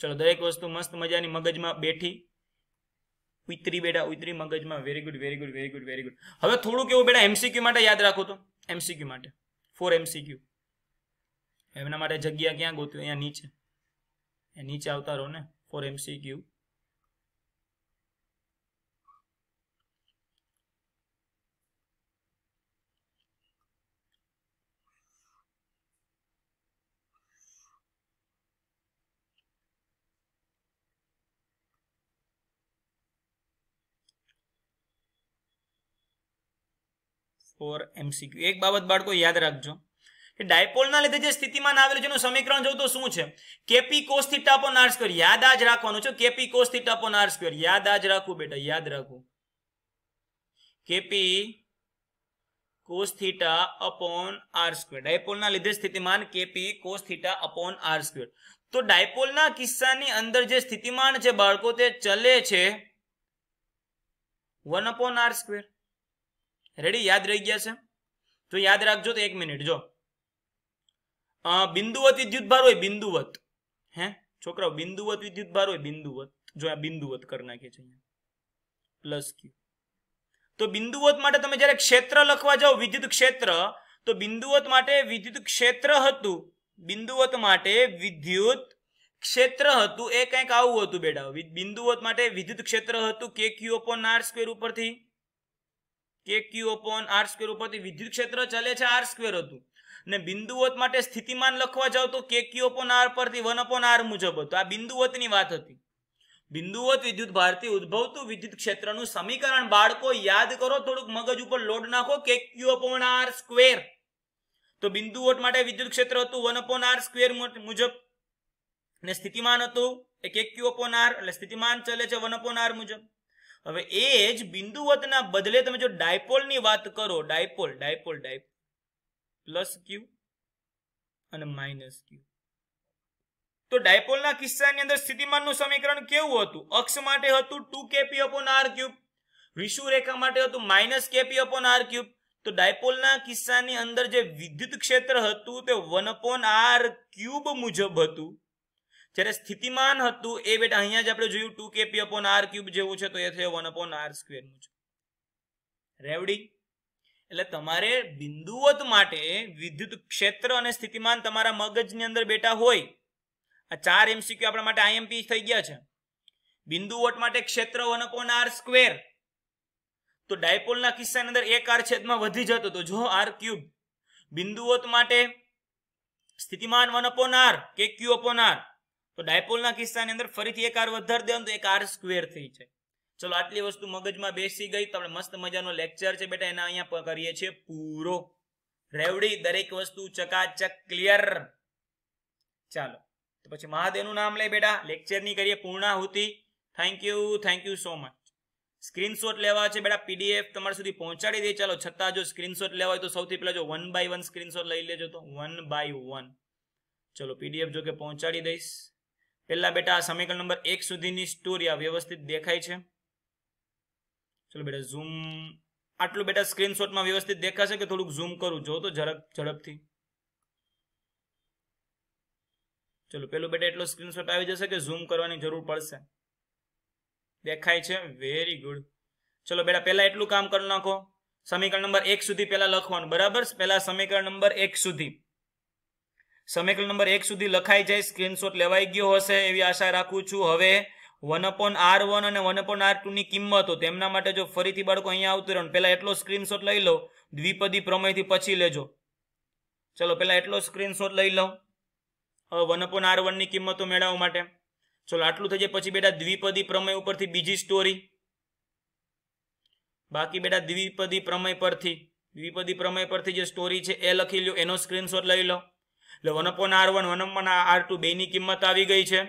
ચલો દરેક વસ્તુ મસ્ત મજાની મગજમાં બેઠી ઉતરી બેટા ઉતરી મગજમાં very good very good very good very good હવે થોડું કેવું બેટા એમસીક્યુ માટે યાદ રાખો તો એમસીક્યુ માટે ફોર એમસીક્યુ એમના માટે જગ્યા ક્યાં ગોત્યું અહીંયા નીચે નીચે આવતા રહો ને ફોર એમસીક્યુ ફોર એમસીક્યુ એક બાબત બાળકો યાદ રાખજો કે ડાયપોલના લીધે જે સ્થિતિમાન આવેલું છે એનું સમીકરણ જોઉં તો શું છે કેપી કોસ થીટા પર આર સ્ક્વેર યાદ આજ રાખવાનું છે કેપી કોસ થીટા પર આર સ્ક્વેર યાદ આજ રાખવું બેટા યાદ રાખવું k p cos theta upon r square ડાયપોલના લીધે સ્થિતિમાન k p cos theta upon r square તો ડાયપોલના કિસ્સાની અંદર જે સ્થિતિમાન છે બાળકો તે ચલે છે one upon r square ready યાદ રહી ગયા છે તો યાદ રાખજો તો એક મિનિટ જો બિંદુવત વિદ્યુત ભાર હોય બિંદુવત હે છોકરાઓ બિંદુવત વિદ્યુત ભાર હોય બિંદુવત જો આ બિંદુવત કરી નાખીએ છીએ પ્લસ ક્યુ તો બિંદુવત માટે તમે જ્યારે ક્ષેત્ર લખવા જાઓ વિદ્યુત ક્ષેત્ર તો બિંદુવત માટે વિદ્યુત ક્ષેત્ર હતું બિંદુવત માટે વિદ્યુત ક્ષેત્ર હતું એ કંઈક આવું હતું બેટા બિંદુવત માટે વિદ્યુત ક્ષેત્ર હતું કે ક્યુ ઓપોન આર સ્ક્વેર ઉપરથી કે ક્યુ અપોન આર સ્ક્વેર ઉપરથી વિદ્યુત ક્ષેત્ર ચલે છે આર સ્ક્વેર હતું ને બિંદુવત માટે સ્થિતિમાન લખવા જાવ તો કે ક્યુ અપોન આર પરથી વન અપોન આર મુજબ હતું આ બિંદુવતની વાત હતી બિંદુવત વિદ્યુત ભારથી ઉદ્ભવતું વિદ્યુત ક્ષેત્રનું સમીકરણ બાળકો યાદ કરો થોડુંક મગજ ઉપર લોડ નાખો કે ક્યુ અપોન આર સ્ક્વેર તો બિંદુવત માટે વિદ્યુત ક્ષેત્ર હતું વન અપોન આર સ્ક્વેર મુજબ ને સ્થિતિમાન હતું એ કે ક્યુ અપોન આર એટલે સ્થિતિમાન ચલે છે વન અપોન આર મુજબ હવે એ જ બિંદુવતના બદલે તમે જો ડાયપોલની વાત કરો ડાયપોલ ડાયપોલ ડાય પ્લસ ક્યુ અને માઇનસ ક્યુ તો ડાયપોલના કિસ્સાની અંદર સ્થિતિમાનનું સમીકરણ કેવું હતું અક્ષ માટે હતું two k p upon r cube વિષુ રેખા માટે હતું minus k p upon r cube તો ડાયપોલના કિસ્સાની અંદર જે વિદ્યુત ક્ષેત્ર હતું તે વન અપોન આર ક્યુબ મુજબ હતું જ્યારે સ્થિતિમાન હતું એ બેટા અહીંયા જ આપણે જોયું ટુ કે પી અપોન આર ક્યુબ જેવું છે તો એ થયો વન અપોન આર સ્ક્વેરનું છે રેવડી એટલે તમારે બિંદુવત માટે વિદ્યુત ક્ષેત્ર અને સ્થિતિમાન તમારા મગજની અંદર બેટા હોય આ ચાર એમસીક્યુ આપણા માટે આઈએમપી થઈ ગયા છે બિંદુવટ માટે ક્ષેત્ર વન અપોન આર સ્ક્વેર તો ડાયપોલના કિસ્સાની અંદર એક આર છેદમાં વધી જતો તો જો આર ક્યુબ બિંદુઓત માટે સ્થિતિમાન one upon R K q upon R તો ડાયપોલના કિસ્સાની અંદર ફરીથી એક આર વધારે દેવાનું તો એક આર સ્ક્વેર થઈ છે ચલો આટલી વસ્તુ મગજમાં બેસી ગઈ તમને મસ્ત મજાનો લેક્ચર છે બેટા એના અહીંયા કરીએ છીએ પૂરો રેવડી દરેક વસ્તુ ચકાચક ક્લિયર ચાલો તો પછી મહાદેવનું નામ લે બેટા લેક્ચરની કરીએ પૂર્ણાહુતિ thank you thank you so much screenshot લેવા છે બેટા પીડીએફ તમારા સુધી પહોંચાડી દે ચાલો છતાં જો સ્ક્રીનશોટ લેવા હોય તો સૌથી પહેલાં જો વન બાય વન સ્ક્રીનશોટ લઈ લેજો તો વન બાય વન ચલો પીડીએફ જો કે પહોંચાડી દઈશ પહેલા બેટા આ સમીકરણ નંબર એક સુધીની સ્ટોરી આ વ્યવસ્થિત દેખાય છે ચલો બેટા ઝૂમ આટલું બેટા સ્ક્રીનશોટમાં વ્યવસ્થિત દેખાશે કે થોડુંક ઝૂમ કરું જો તો ઝડપ ઝડપથી ચલો પેલું બેટા એટલો સ્ક્રીનશોટ આવી જશે કે ઝૂમ કરવાની જરૂર પડશે દેખાય છે વેરી ગુડ ચલો બેટા પહેલા એટલું કામ કરી નાખો સમીકરણ નંબર એક સુધી પહેલા લખવાનું બરાબર પહેલા સમીકરણ નંબર એક સુધી સમીકરણ નંબર એક સુધી લખાઈ જાય સ્ક્રીનશોટ લેવાઈ ગયો હશે એવી આશા રાખું છું હવે વન અપોન આર વન અને વન અપોન આર ટુની કિંમતો તેમના માટે જો ફરીથી બાળકો અહીંયા આવતું રહ્યો પહેલાં એટલો સ્ક્રીનશોટ લઈ લો દ્વિપદી પ્રમેયથી પછી લેજો ચલો પહેલાં એટલો સ્ક્રીનશોટ લઈ લઉં હવે વન અપોન આર વનની કિંમતો મેળવવા માટે ચલો આટલું થઈ જાય પછી બેટા દ્વિપદી પ્રમેય ઉપરથી બીજી સ્ટોરી બાકી બેટા દ્વિપદી પ્રમેય પરથી દ્વિપદી પ્રમેય પરથી જે સ્ટોરી છે એ લખી લો એનો સ્ક્રીનશોટ લઈ લો એટલે one upon r one one upon r two બેની કિંમત આવી ગઈ છે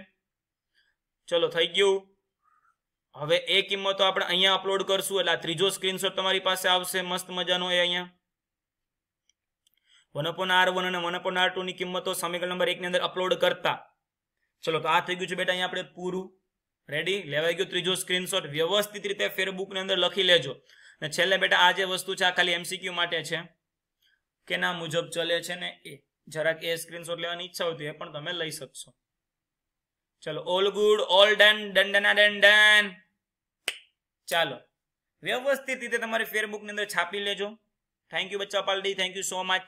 ચલો થઈ ગયું હવે એ કિંમતો આપણે અહીંયા અપલોડ કરશું એટલે આ ત્રીજો સ્ક્રીનશોટ તમારી પાસે આવશે મસ્ત મજાનો એ અહીંયા વન અપોન આર વન અને વન અપોન આર ટુની કિંમતો સમીકરણ નંબર એકની અંદર અપલોડ કરતા ચલો તો આ થઈ ગયું છે બેટા અહીંયા આપણે પૂરું રેડી લેવાઈ ગયું ત્રીજો સ્ક્રીનશોટ વ્યવસ્થિત રીતે ફેરબુકની અંદર લખી લેજો ને છેલ્લે બેટા આ જે વસ્તુ છે આ ખાલી એમસીક્યુ માટે છે કેના મુજબ ચલે છે ને એ જરાક એ સ્ક્રીનશોટ લેવાની ઈચ્છા હોય તો એ પણ તમે લઈ શકશો ચલો all good all done done done done done ચાલો વ્યવસ્થિત રીતે તમારી ફેરબુકની અંદર છાપી લેજો થેન્ક યુ બચ્ચા Paldi thank you so much